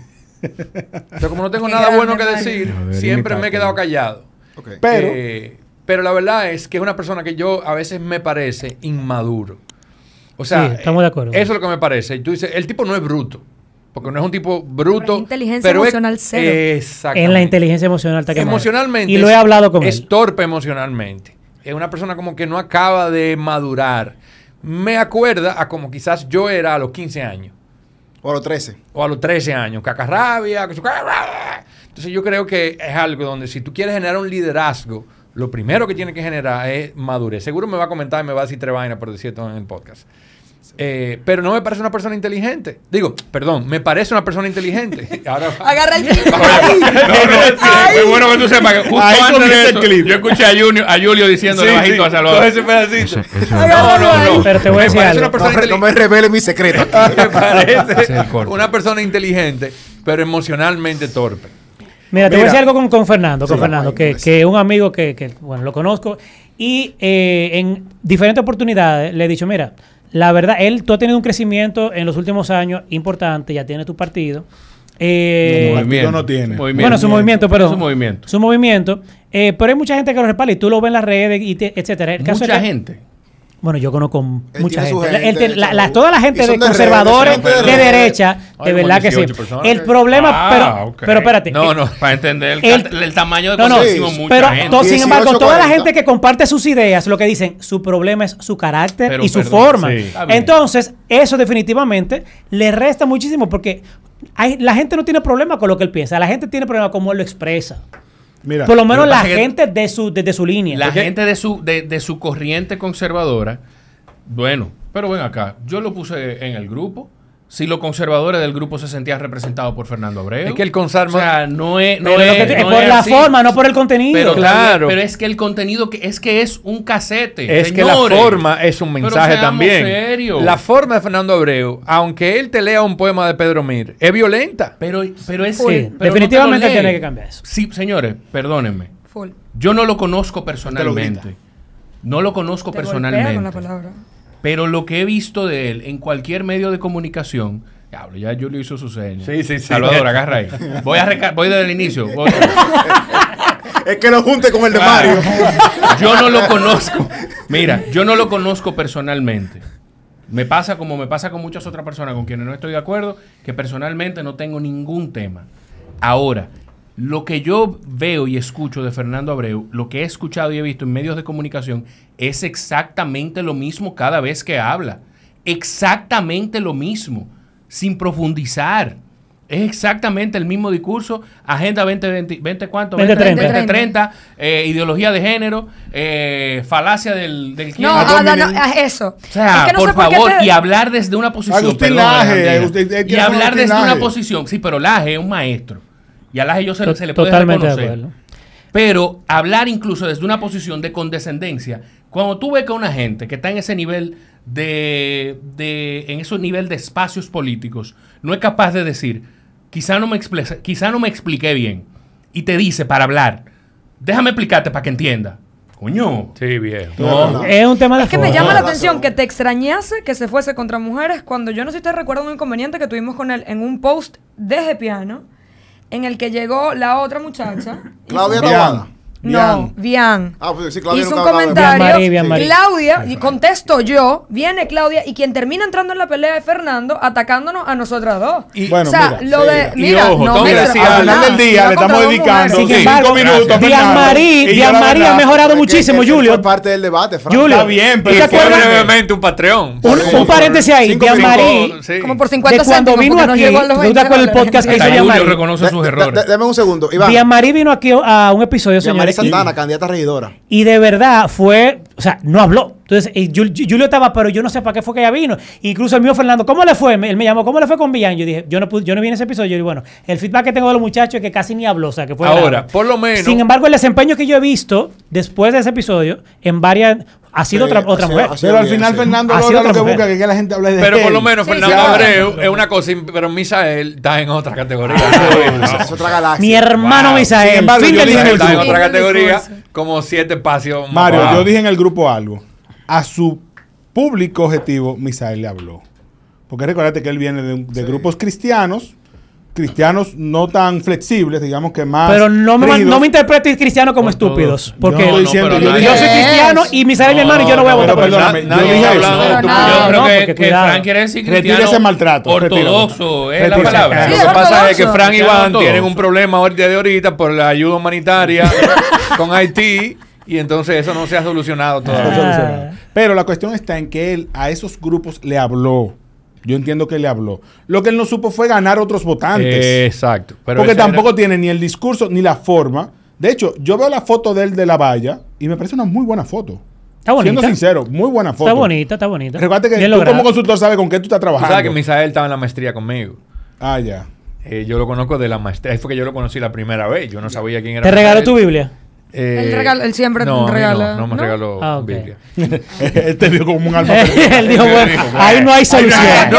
como no tengo nada bueno que decir, siempre me he quedado callado. Pero pero la verdad es que es una persona que yo a veces me parece inmaduro. O sea, eso es lo que me parece. Y tú dices, el tipo no es bruto. Porque no es un tipo bruto. Pero inteligencia emocional es, cero. Exactamente. En la inteligencia emocional también Emocionalmente. Y lo he hablado con él. torpe emocionalmente. Es una persona como que no acaba de madurar. Me acuerda a como quizás yo era a los 15 años. O a los 13. O a los 13 años. Cacarrabia. Entonces yo creo que es algo donde si tú quieres generar un liderazgo lo primero que tiene que generar es madurez. Seguro me va a comentar y me va a decir tres vainas por decir esto en el podcast. pero no me parece una persona inteligente. Digo, perdón, me parece una persona inteligente. Agarra el clip. no, muy bueno que tú sepas justo antes de clip. yo escuché a, Julio diciendo. sí, bajito sí, a ese pedacito. no, no, no. te voy a decir No, me revele mi secreto. me parece una persona inteligente, pero emocionalmente torpe. Mira, te voy a decir algo con, Fernando, con Fernando, pues. que, es un amigo que, que, bueno, lo conozco y eh, en diferentes oportunidades le he dicho, mira, la verdad, él, tú has tenido un crecimiento en los últimos años importante, ya tiene tu partido. Eh, movimiento. no tiene. Bueno, su movimiento, perdón. Su movimiento. Su eh, pero hay mucha gente que lo respalda y tú lo ves en las redes, y etcétera. mucha gente. Bueno, yo conozco mucha gente. toda la gente de conservadores de, derecha, de verdad que sí. El problema, ah, pero, pero espérate. No, no, para entender el, tamaño de no, no, pero, sin embargo, toda la gente que comparte sus ideas, lo que dicen, su problema es su carácter y su forma. Entonces, eso definitivamente le resta muchísimo porque la gente no tiene problema con lo que él piensa, la gente tiene problema con cómo él lo expresa por lo menos la gente de su, desde su línea. La gente de su, de, de, su corriente conservadora, bueno, pero ven acá, yo lo puse en el grupo, si los conservadores del grupo se sentían representados por Fernando Abreu. Es que el conservador... O sea, no es. No es, por la forma, no por el contenido. Pero, claro. Pero es que el contenido que, es que es un casete. Es que la forma es un mensaje también. Serio. La forma de Fernando Abreu, aunque él te lea un poema de Pedro Mir, es violenta. Pero, pero es. definitivamente tiene que cambiar eso. Sí, señores, perdónenme. Yo no lo conozco personalmente. no lo conozco personalmente. la palabra. Pero lo que he visto de él en cualquier medio de comunicación, diablo, ya Julio hizo su seña. Sí, sí, sí. Salvador, agarra ahí. Voy, a voy desde el inicio. es que lo junte con el de Mario. yo no lo conozco. Mira, yo no lo conozco personalmente. Me pasa como me pasa con muchas otras personas con quienes no estoy de acuerdo, que personalmente no tengo ningún tema. Ahora, lo que yo veo y escucho de Fernando Abreu, lo que he escuchado y he visto en medios de comunicación, es exactamente lo mismo cada vez que habla. Exactamente lo mismo, sin profundizar. Es exactamente el mismo discurso, Agenda 2020, 20, ¿cuánto? 2030, eh, ideología de género, eh, falacia del... del no, ah, no, no, eso. O sea, por favor, y hablar desde una posición... y hablar desde una posición, sí, pero Laje es un maestro. Y a las ellos se, le puede reconocer. Pero hablar incluso desde una posición de condescendencia, cuando tú ves que una gente que está en ese nivel de, en esos nivel de espacios políticos, no es capaz de decir, quizá no me, quizá no me expliqué bien, y te dice para hablar, déjame explicarte para que entienda. Coño. Sí, bien. Es un tema de Es que me llama la atención que te extrañase que se fuese contra mujeres cuando yo no sé si te recuerdo un inconveniente que tuvimos con él en un post de piano en el que llegó la otra muchacha. Claudia no, Bian. Ah, pues sí, Claudia Hizo un comentario. Claudia, y contesto yo, viene Claudia y quien termina entrando en la pelea es Fernando atacándonos a nosotras dos. bueno, o sea, lo de. no mira, si al del día le estamos dedicando cinco embargo, minutos. Bian ha mejorado muchísimo, Julio. parte del debate, Julio. Está bien, pero fue brevemente un patreón. Un paréntesis ahí. Bian Marí. Como por 50 cuando vino aquí. Duda con con el podcast que hizo Bian Julio reconoce sus errores. Dame un segundo, Marí vino aquí a un episodio, señores Santana, candidata regidora. Y de verdad fue, o sea, no habló. Entonces, eh, Julio estaba, pero yo no sé para qué fue que ella vino. Incluso el mío Fernando, ¿cómo le fue? Él me llamó, ¿cómo le fue con Villán? Yo dije, yo no, yo no vi ese episodio. Yo dije, bueno, el feedback que tengo de los muchachos es que casi ni habló. O sea, que fue. Ahora, por lo menos. Sin embargo, el desempeño que yo he visto después de ese episodio, en varias. Ha sido otra, otra mujer. pero al final Fernando lo que busca, que, que la gente hable de Pero por lo menos Fernando Abreu es una cosa, pero Misael está en otra categoría. Ah, es otra galaxia. Mi hermano Misael. Está en otra categoría, como siete espacios. Mario, yo dije en el grupo algo a su público objetivo, Misael le habló. Porque recuerda que él viene de, de grupos cristianos, cristianos no tan flexibles, digamos que más. Pero no me, no me interpretes cristiano como estúpidos. Porque yo, soy cristiano y Misael es mi hermano y yo no voy a votar por él Nadie dije eso. Yo creo que, Frank quiere decir cristiano. ese maltrato. Ortodoxo es la palabra. Lo que pasa es que Frank y Iván tienen un problema ahorita de ahorita por la ayuda humanitaria con Haití. Y entonces eso no se ha solucionado ah. todavía. Pero la cuestión está en que él a esos grupos le habló. Yo entiendo que le habló. Lo que él no supo fue ganar otros votantes. Exacto. porque tampoco tiene ni el discurso ni la forma. De hecho, yo veo la foto de él de la valla y me parece una muy buena foto. Está bonita. Siendo sincero, muy buena foto. Está bonita, está bonita. Recuerda que tú como consultor sabes con qué tú estás trabajando. Tú sabes que Misael estaba en la maestría conmigo. Ah, ya. Eh, yo lo conozco de la maestría. Es porque yo lo conocí la primera vez. Yo no sabía quién era. ¿Te regaló tu Biblia? él, eh, siempre no, regala. No, no me regaló ah, Biblia. él te este dio como un alma. él dijo, bueno, ahí no hay solución. no,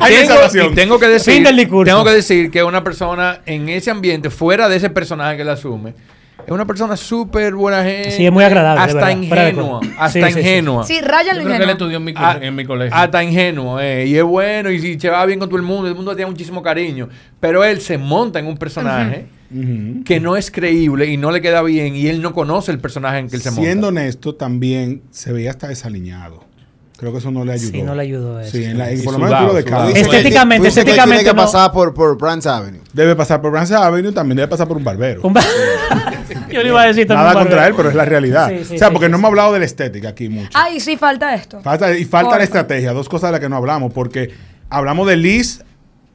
hay solución Y tengo, que decir, Tengo que decir que una persona en ese ambiente, fuera de ese personaje que él asume, es una persona súper buena gente. Sí, es muy agradable. Hasta ingenua. Hasta ingenua. Sí, sí. sí él estudió ah, en mi, colegio. Hasta ingenuo. Eh, y es bueno y se va bien con todo el mundo. El mundo tiene muchísimo cariño. Pero él se monta en un personaje que no es creíble y no le queda bien y él no conoce el personaje en que él se monta. Siendo honesto, también se veía hasta desaliñado. Creo que eso no le ayudó. Sí, no le ayudó. Eso. por lo menos lo de Estéticamente, estéticamente. Tiene que pasar por, por Brands Avenue. Debe pasar por Brands Avenue, también debe pasar por un barbero. Yo le iba a decir Nada contra él, pero es la realidad. o sea, porque no hemos hablado de la estética aquí mucho. Ah, y sí, falta esto. Falta, y falta la estrategia, dos cosas de las que no hablamos, porque hablamos de Liz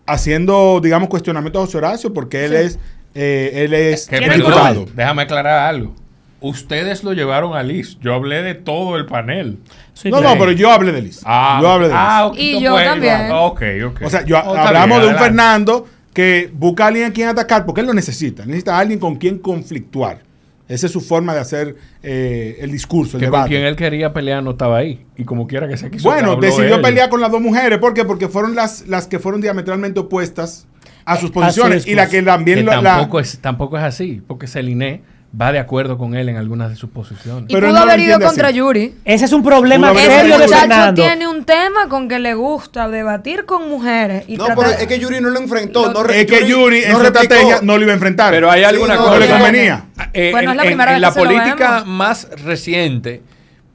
haciendo, digamos, cuestionamientos a José Horacio, porque él es eh, él es diputado. Déjame aclarar algo. Ustedes lo llevaron a Liz. Yo hablé de todo el panel. no, no, pero yo hablé de Liz. Ah, yo hablé de ah, Liz. Ah, y yo también. Ok, ok. O sea, hablamos de un Fernando que busca a alguien a quien atacar porque él lo necesita. Necesita a alguien con quien conflictuar. Esa es su forma de hacer eh, el discurso, el que Con quien él quería pelear no estaba ahí. Y como quiera que se quiso. Bueno, decidió pelear con las dos mujeres. ¿Por qué? Porque fueron las, las que fueron diametralmente opuestas a sus posiciones. y la que también tampoco, Es, tampoco es así, porque Seliné va de acuerdo con él en algunas de sus posiciones. Y Pero pudo haber ido contra Yuri. Ese es un problema serio de Fernando. tiene un tema con que le gusta debatir con mujeres. Y no, pero es que Yuri no lo enfrentó. es que Yuri en estrategia no lo iba a enfrentar. Pero hay alguna que No le convenía. Eh, bueno, en, es la, primera vez la política más reciente,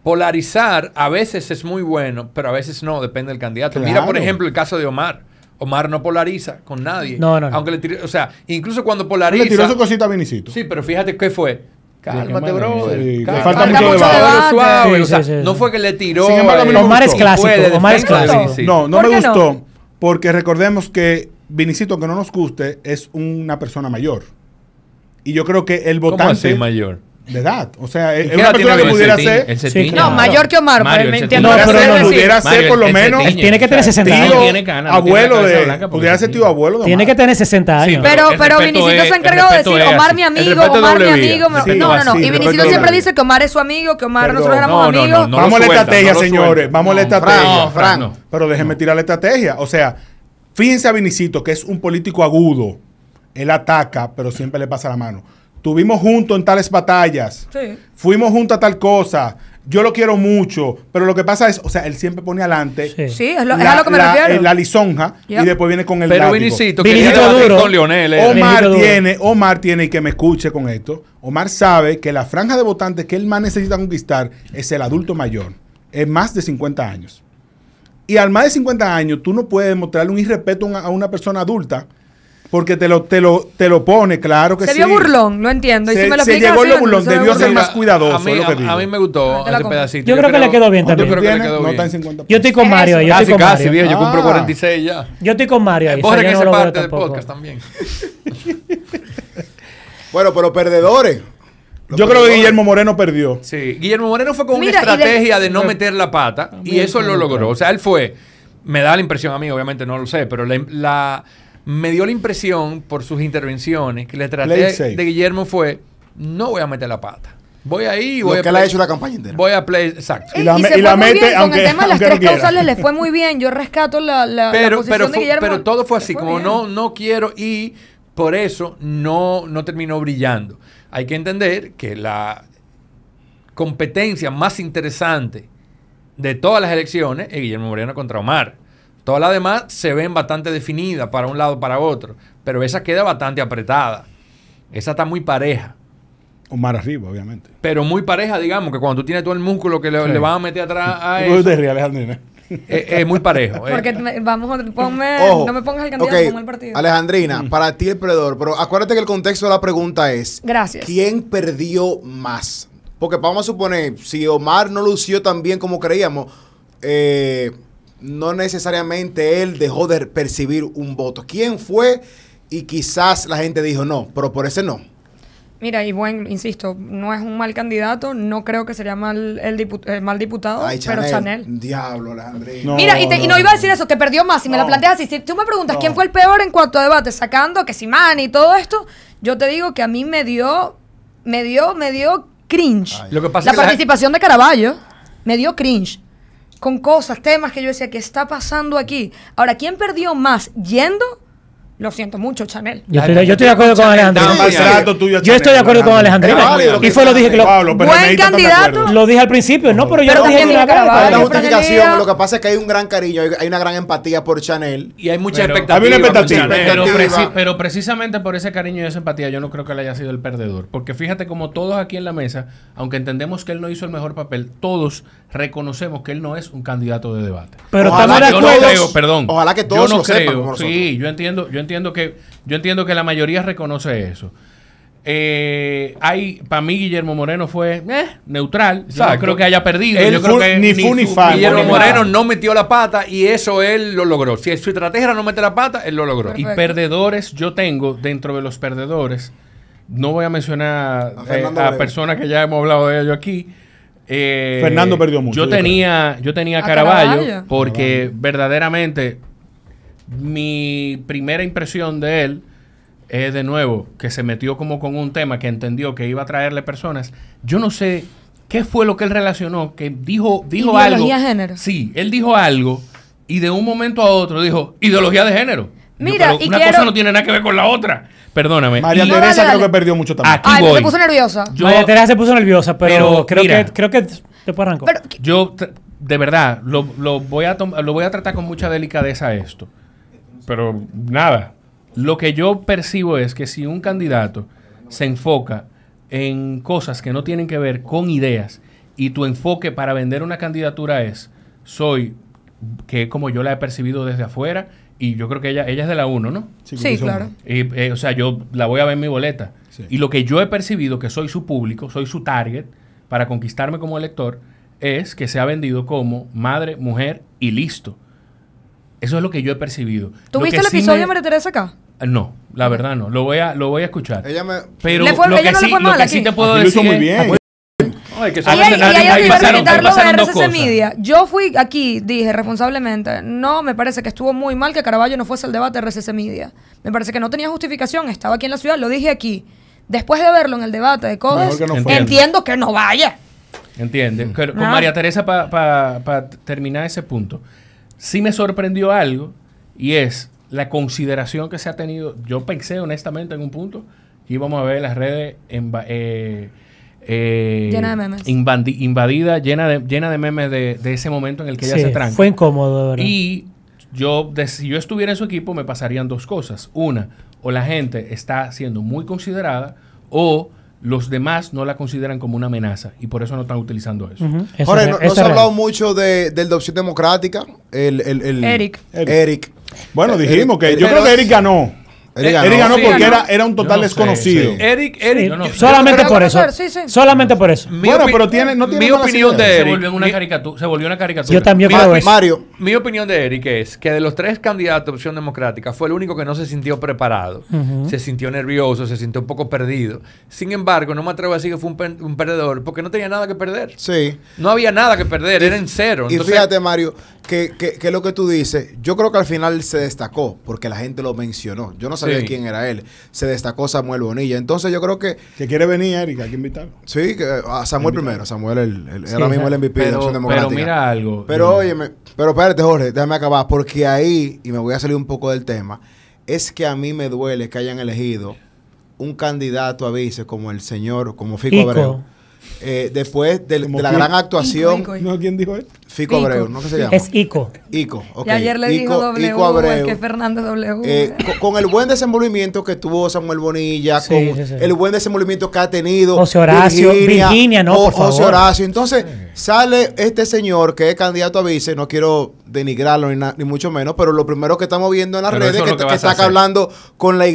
polarizar a veces es muy bueno, pero a veces no, depende del candidato. Mira, por ejemplo, el caso de Omar. Omar no polariza con nadie. No, no. Aunque le tiró, o sea, incluso cuando polariza. Le tiró su cosita a Vinicito. Sí, pero fíjate qué fue. Cálmate, brother. Sí, Falta, falta mucho debate. Suave, no fue que le tiró. Sin embargo, Omar es clásico. Omar es clásico. No, no me gustó. Porque recordemos que Vinicito, aunque no nos guste, es una persona mayor. Y yo creo que el votante. ¿Cómo mayor? de edad. O sea, es una persona que pudiera ser. No, mayor que Omar, pero me entiendo. No, pero no, pudiera ser por lo menos. Tiene que tener 60 años. Abuelo de. Pudiera ser tío abuelo de Tiene que tener 60 años. Pero, pero Vinicito se ha encargado de decir Omar mi amigo, Omar mi amigo. No, no, no. Y Vinicito siempre dice que Omar es su amigo, que Omar nosotros éramos amigos. Vamos a la estrategia, señores. Vamos a la estrategia. Pero déjenme tirar la estrategia. O sea, fíjense a Vinicito, que es un político agudo. Él ataca, pero siempre le pasa la mano. Tuvimos juntos en tales batallas. Fuimos juntos a tal cosa. Yo lo quiero mucho, pero lo que pasa es, o sea, él siempre pone adelante. Sí, es, lo, la, que me La eh, lisonja y después viene con el Pero Vinicito, duro. con Lionel. Eh. Omar tiene, Omar tiene, y que me escuche con esto, Omar sabe que la franja de votantes que él más necesita conquistar es el adulto mayor, es más de 50 años. Y al más de 50 años, tú no puedes mostrarle un irrespeto a una persona adulta porque te lo, te lo, te lo pone, claro que sí. Se dio burlón, no entiendo. Y se, llegó el burlón, debió ser más cuidadoso. A mí, me gustó el pedacito. Yo, creo, que le quedó bien también. Yo creo que No Yo estoy con Mario. Yo casi, estoy con casi, Mario. yo ah. cumplo 46 ya. Yo estoy con Mario ahí. Borre que no parte del podcast también. bueno, pero perdedores. Yo creo que Guillermo Moreno perdió. Sí, Guillermo Moreno fue con una estrategia de... no meter la pata y eso lo logró. O sea, él fue, me da la impresión a mí, obviamente no lo sé, pero la me dio la impresión por sus intervenciones que le traté de Guillermo fue, no voy a meter la pata. Voy ahí y voy a. que le ha hecho la campaña entera. Voy a play, exacto. Y, la, la mete, aunque. Con el tema de las tres causales le fue muy bien. Yo rescato la. la pero, pero, de Guillermo, pero todo fue así, como no, no quiero y por eso no, no terminó brillando. Hay que entender que la competencia más interesante de todas las elecciones es Guillermo Moreno contra Omar. Todas las demás se ven bastante definidas para un lado, para otro, pero esa queda bastante apretada. Esa está muy pareja. Omar arriba, obviamente. Pero muy pareja, digamos, que cuando tú tienes todo el músculo que le, vas a meter atrás a eso. Eh, es, muy parejo. Eh. Porque vamos, no me pongas el candidato el partido. Alejandrina, mm. para ti el perdedor, pero acuérdate que el contexto de la pregunta es: Gracias. ¿Quién perdió más? Porque vamos a suponer, si Omar no lució tan bien como creíamos, eh no necesariamente él dejó de percibir un voto. ¿Quién fue? Y quizás la gente dijo no, pero por ese no. Mira, y bueno, insisto, no es un mal candidato, no creo que sería mal el, eh, mal diputado, Ay, Chanel, pero Chanel. Diablo, Alejandro. Mira, y, no, iba a decir eso, te perdió más. Si me la planteas así, si tú me preguntas quién fue el peor en cuanto a debate, sacando que si y todo esto, yo te digo que a mí me dio, me dio, me dio cringe. la participación de Caraballo me dio cringe con cosas, temas que yo decía, que está pasando aquí? Ahora, ¿quién perdió más yendo? Lo siento mucho, Chanel. Yo estoy, de acuerdo con Alejandro. Yo estoy de acuerdo con Alejandro Y fue lo dije que lo. Buen candidato. Lo dije al principio, no, pero yo lo dije la justificación. Lo que pasa es que hay un gran cariño, hay una gran empatía por Chanel. Y hay mucha expectativa. Hay una expectativa. Pero precisamente por ese cariño y esa empatía, yo no creo que él haya sido el perdedor. Porque fíjate como todos aquí en la mesa, aunque entendemos que él no hizo el mejor papel, todos reconocemos que él no es un candidato de debate. Pero ojalá de todos, perdón. Ojalá que todos yo no Sí, yo entiendo entiendo que, yo entiendo que la mayoría reconoce eso. Eh, hay, para mí, Guillermo Moreno fue eh, neutral. Yo creo que haya perdido. ni, fu ni fan. Guillermo Moreno no metió la pata y eso él lo logró. Si su estrategia era no meter la pata, él lo logró. Y perdedores, yo tengo dentro de los perdedores. No voy a mencionar a, eh, personas que ya hemos hablado de ellos aquí. Fernando perdió mucho. Yo, tenía, yo tenía Caraballo, porque verdaderamente mi primera impresión de él es de nuevo que se metió como con un tema que entendió que iba a traerle personas. Yo no sé qué fue lo que él relacionó, que dijo, dijo ideología algo. Género. Sí, él dijo algo y de un momento a otro dijo ideología de género. Mira, una cosa no tiene nada que ver con la otra. Perdóname. María Teresa creo que perdió mucho tiempo se puso nerviosa. María Teresa se puso nerviosa, pero, creo, que, creo que te puedo Yo, de verdad, lo, lo, voy a lo voy a tratar con mucha delicadeza esto pero nada. Lo que yo percibo es que si un candidato se enfoca en cosas que no tienen que ver con ideas y tu enfoque para vender una candidatura es soy que como yo la he percibido desde afuera y yo creo que ella ella es de la uno, ¿no? Sí, claro. Eh, o sea, yo la voy a ver en mi boleta. Y lo que yo he percibido que soy su público, soy su target para conquistarme como elector es que se ha vendido como madre, mujer y listo. Eso es lo que yo he percibido. ¿Tuviste el episodio de María Teresa acá? Ah, no, la verdad no. Lo voy a, lo voy a escuchar. Ella me... Pero no le fue mal lo sí te puedo decir. Ay, que Media. Yo fui aquí, dije responsablemente, no, me parece que estuvo muy mal que Caraballo no fuese al debate de RCC Media. Me parece que no tenía justificación, estaba aquí en la ciudad, lo dije aquí. Después de verlo en el debate de Codes, entiendo que no vaya. Entiende. Con, María Teresa, para terminar ese punto, sí me sorprendió algo y es la consideración que se ha tenido. Yo pensé honestamente en un punto que íbamos a ver las redes eh, eh de memes. invadida, llena de, llena de memes de, ese momento en el que ella se tranca. Fue incómodo, Y yo, si yo estuviera en su equipo, me pasarían dos cosas. Una, o la gente está siendo muy considerada, o los demás no la consideran como una amenaza y por eso no están utilizando eso. Ahora no, se ha hablado mucho de, de, opción democrática. El, el, Eric. Bueno, eh, dijimos eh, que eh, yo creo que Eric ganó. Eric ganó, porque Era, era un total desconocido. Eric, solamente por eso. Solamente por eso. Mi pero tiene, Mi opinión de Eric. Se volvió, una caricatura, se volvió una caricatura. Yo también mi, Mario. Mi opinión de Eric es que de los tres candidatos de opción democrática fue el único que no se sintió preparado. Se sintió nervioso, se sintió un poco perdido. Sin embargo, no me atrevo a decir que fue un, perdedor porque no tenía nada que perder. Sí. No había nada que perder, era en cero. y fíjate, Mario, que, que, lo que tú dices, yo creo que al final se destacó, porque la gente lo mencionó. Yo no sabía quién era él. Se destacó Samuel Bonilla. Entonces yo creo que. Que quiere venir, Erika, hay que invitarlo. Sí, que, a ah, Samuel primero. Samuel el, mismo el MVP pero, de Nación Democrática. Pero mira algo. Pero oye, pero espérate, Jorge, déjame acabar, porque ahí, y me voy a salir un poco del tema, es que a mí me duele que hayan elegido un candidato a vice como el señor, como Fico Abreu eh, después de, la gran actuación. ¿quién dijo él? Fico Abreu, ¿no? se llama? Es Ico. Ico, Y ayer le dijo W, Fernando W. Eh, con, el buen desenvolvimiento que tuvo Samuel Bonilla, con el buen desenvolvimiento que ha tenido José Horacio, Virginia, no, José Horacio. Entonces, sale este señor que es candidato a vice, no quiero denigrarlo ni, mucho menos, pero lo primero que estamos viendo en las redes es que, hablando con la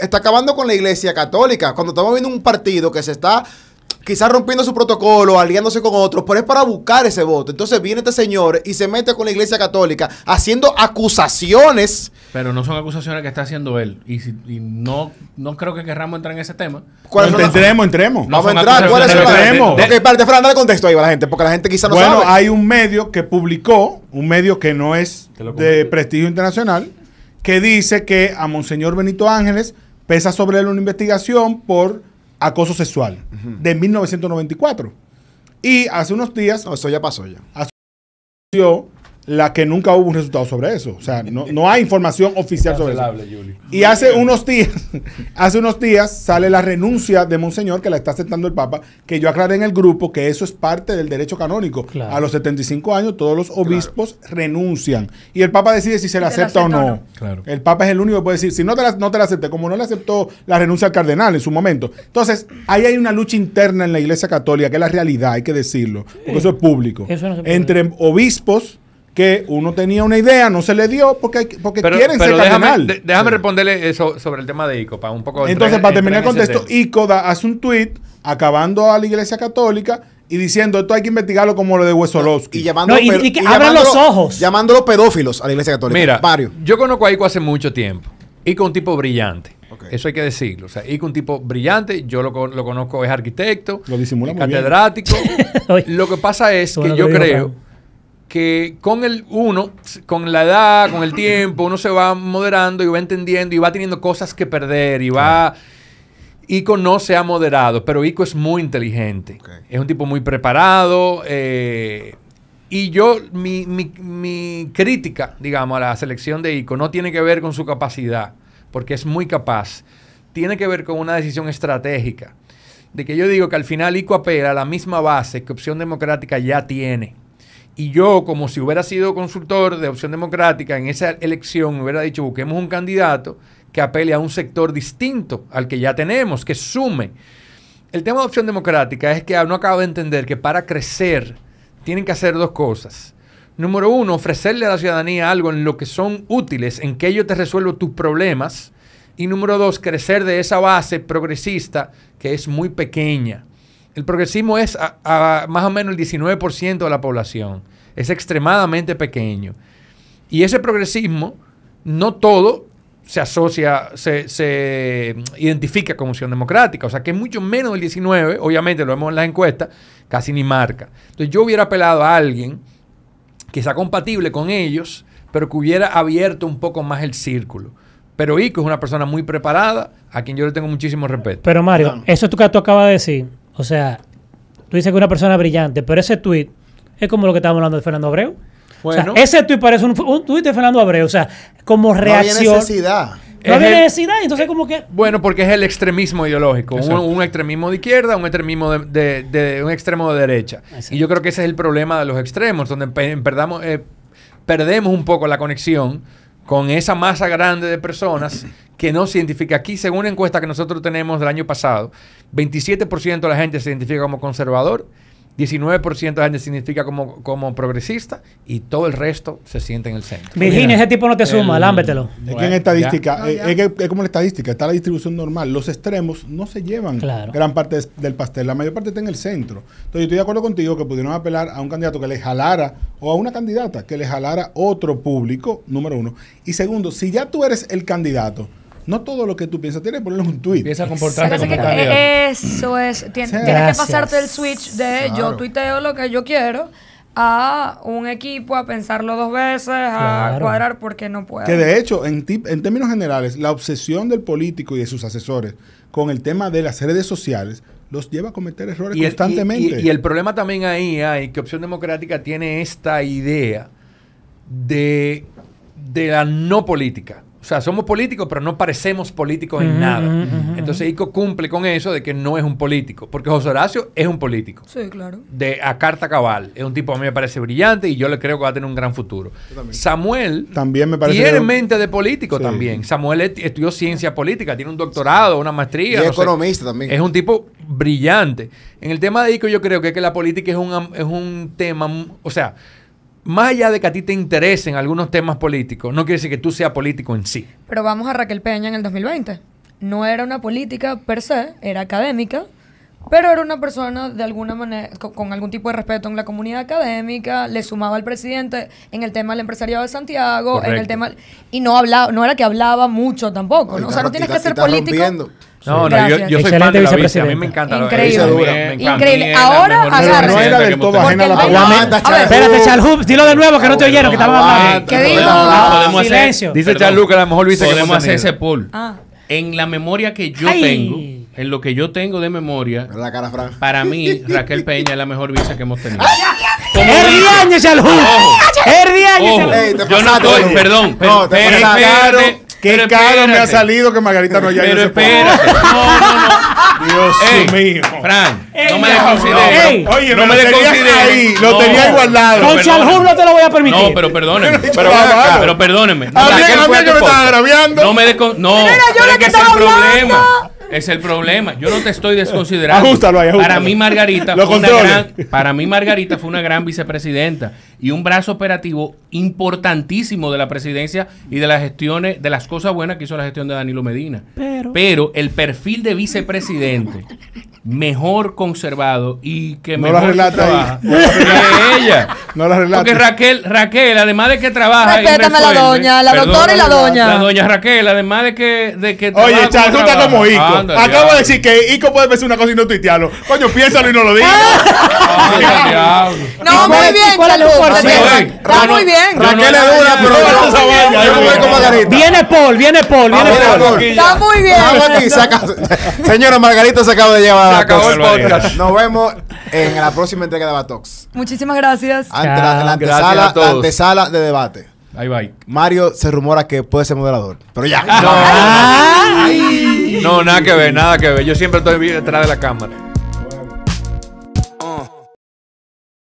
está acabando con la iglesia católica. Cuando estamos viendo un partido que se está quizás rompiendo su protocolo, aliándose con otros, pero es para buscar ese voto. Entonces viene este señor y se mete con la iglesia católica haciendo acusaciones. Pero no son acusaciones que está haciendo él. Y, no, no creo que querramos entrar en ese tema. entremos, entremos. Vamos a entrar. ¿Cuál es el tema? Ok, parte, dale contexto ahí a la gente, porque la gente quizás no sabe. Bueno, hay un medio que publicó, un medio que no es de prestigio internacional, que dice que a Monseñor Benito Ángeles pesa sobre él una investigación por acoso sexual de 1994. Y hace unos días... eso ya pasó ya la que nunca hubo un resultado sobre eso. O sea, no, hay información oficial sobre eso. Y hace unos días, hace unos días sale la renuncia de Monseñor que la está aceptando el Papa, que yo aclaré en el grupo que eso es parte del derecho canónico. A los 75 años todos los obispos renuncian y el Papa decide si se la acepta, o no. El Papa es el único que puede decir, si no te la, no te la acepté, como no le aceptó la renuncia al cardenal en su momento. Entonces, ahí hay una lucha interna en la Iglesia Católica, que es la realidad, hay que decirlo, porque eso es público. entre obispos que uno tenía una idea, no se le dio porque, porque quieren ser déjame, Déjame responderle eso sobre el tema de ICO, para un poco... Entonces, para terminar el contexto, ICO hace un tweet acabando a la Iglesia Católica y diciendo esto hay que investigarlo como lo de Huesolowski. Y, llamando y, los Llamándolo pedófilos a la Iglesia Católica. Mira, yo conozco a Ico hace mucho tiempo. Ico es un tipo brillante. Eso hay que decirlo. O sea, un tipo brillante. Yo lo, conozco, es arquitecto. Lo catedrático. lo que pasa es que yo creo que con el uno, con la edad, con el tiempo, uno se va moderando y va entendiendo y va teniendo cosas que perder y va... Ico no se ha moderado, pero Ico es muy inteligente. Es un tipo muy preparado. Eh, y yo, mi, mi, crítica, digamos, a la selección de Ico no tiene que ver con su capacidad, porque es muy capaz. Tiene que ver con una decisión estratégica. De que yo digo que al final Ico apela a la misma base que Opción Democrática ya tiene y yo, como si hubiera sido consultor de opción democrática en esa elección, hubiera dicho, busquemos un candidato que apele a un sector distinto al que ya tenemos, que sume. El tema de opción democrática es que no acabo de entender que para crecer tienen que hacer dos cosas. Número uno, ofrecerle a la ciudadanía algo en lo que son útiles, en que yo te resuelvo tus problemas. Y número dos, crecer de esa base progresista que es muy pequeña. El progresismo es a, más o menos el 19% de la población. Es extremadamente pequeño. Y ese progresismo, no todo se asocia, se, mm, identifica como opción democrática. O sea, que es mucho menos del 19, obviamente lo vemos en las encuestas, casi ni marca. Entonces yo hubiera apelado a alguien que sea compatible con ellos, pero que hubiera abierto un poco más el círculo. Pero Ico es una persona muy preparada, a quien yo le tengo muchísimo respeto. Pero Mario, eso es tú que tú acabas de decir o sea, tú dices que una persona brillante, pero ese tuit es como lo que estábamos hablando de Fernando Abreu. ese tuit parece un, tuit de Fernando Abreu. O sea, como reacción. No había necesidad. No había necesidad, entonces eh, como que... Bueno, porque es el extremismo ideológico. Un, extremismo de izquierda, un extremismo de, un extremo de derecha. Y yo creo que ese es el problema de los extremos, donde perdamos, eh, perdemos un poco la conexión con esa masa grande de personas que no se identifica. Aquí, según una encuesta que nosotros tenemos del año pasado, 27% de la gente se identifica como conservador 19% de gente significa como, como progresista y todo el resto se siente en el centro. Virginia, ese tipo no te suma, lámbetelo. Es que en estadística, eh, es, que, es, como la estadística, está la distribución normal. Los extremos no se llevan gran parte del pastel, la mayor parte está en el centro. Entonces, yo estoy de acuerdo contigo que pudieron apelar a un candidato que le jalara o a una candidata que le jalara otro público, número uno. Y segundo, si ya tú eres el candidato, no todo lo que tú piensas, tiene que ponerlo en un tweet. Eso es. Tienes que pasarte el switch de yo tuiteo lo que yo quiero a un equipo a pensarlo dos veces, a cuadrar porque no puedo Que de hecho, en, términos generales, la obsesión del político y de sus asesores con el tema de las redes sociales los lleva a cometer errores constantemente. Y, el problema también ahí hay que Opción Democrática tiene esta idea de, de la no política. O sea, somos políticos, pero no parecemos políticos en nada. Entonces ICO cumple con eso de que no es un político, porque José Horacio es un político. Sí, claro. De a carta cabal. Es un tipo a mí me parece brillante y yo le creo que va a tener un gran futuro. Samuel también me parece tiene mente de político también. Samuel estudió ciencia política, tiene un doctorado, una maestría. Y economista también. Es un tipo brillante. En el tema de ICO yo creo que, que la política es un, es un tema, o sea, más allá de que a ti te interesen algunos temas políticos, no quiere decir que tú seas político en sí. Pero vamos a Raquel Peña en el 2020. No era una política per se, era académica, pero era una persona de alguna manera, con, algún tipo de respeto en la comunidad académica, le sumaba al presidente en el tema del empresariado de Santiago, en el tema. Y no hablaba, no era que hablaba mucho tampoco, ¿no? o sea, no tienes que ser político. No, no, yo, soy fan de la A mí me encanta Increíble. Increíble. Ahora agarra. No era Espérate, dilo de nuevo que no te oyeron que estamos hablando. ¿Qué digo? Dice Charles que a lo mejor que Podemos hacer ese pool. Ah. En la memoria que yo tengo en lo que yo tengo de memoria, la cara, para mí, Raquel Peña es la mejor visa que hemos tenido. ¡Herdiáñese al juego! al Yo no doy, perdón. No, te pero espérate, Qué caro me ha salido que Margarita no haya Pero espérate. No, no, no. Dios mío. Fran, no me desconsideres. Oye, no me desconsideres. Lo tenía guardado. Con Chalhub no te lo voy a permitir. No, pero perdóneme. Pero perdóneme. No me desconsideres. No, pero la que estaba hablando! Es el problema. Yo no te estoy desconsiderando. Para mí, Margarita para mí, Margarita fue una gran vicepresidenta y un brazo operativo importantísimo de la presidencia y de las gestiones, de las cosas buenas que hizo la gestión de Danilo Medina. Pero, el perfil de vicepresidente mejor conservado y que no mejor la relata ella. No la relata. Porque Raquel, Raquel, además de que trabaja Respétame la doña, la doctora y la doña. La doña Raquel, además de que, de que Oye, chao, tú estás como hijo. Ah, Acabo de decir que Ico puede pensar una cosa y no tuitearlo. Coño, piénsalo y no lo digas. Ah. Ah, no, muy bien, ¿cuál es Está muy bien. Raquel es dura, pero no Viene Paul, viene Paul, viene Paul. Está muy bien. Señora Margarita se acaba de llevar. Se el podcast. Nos vemos en la próxima entrega de Batox. Muchísimas gracias. antesala, antesala de debate. Ahí va. Mario se rumora que puede ser moderador. Pero ya. No, nada que ver, nada que ver. Yo siempre estoy detrás de la cámara.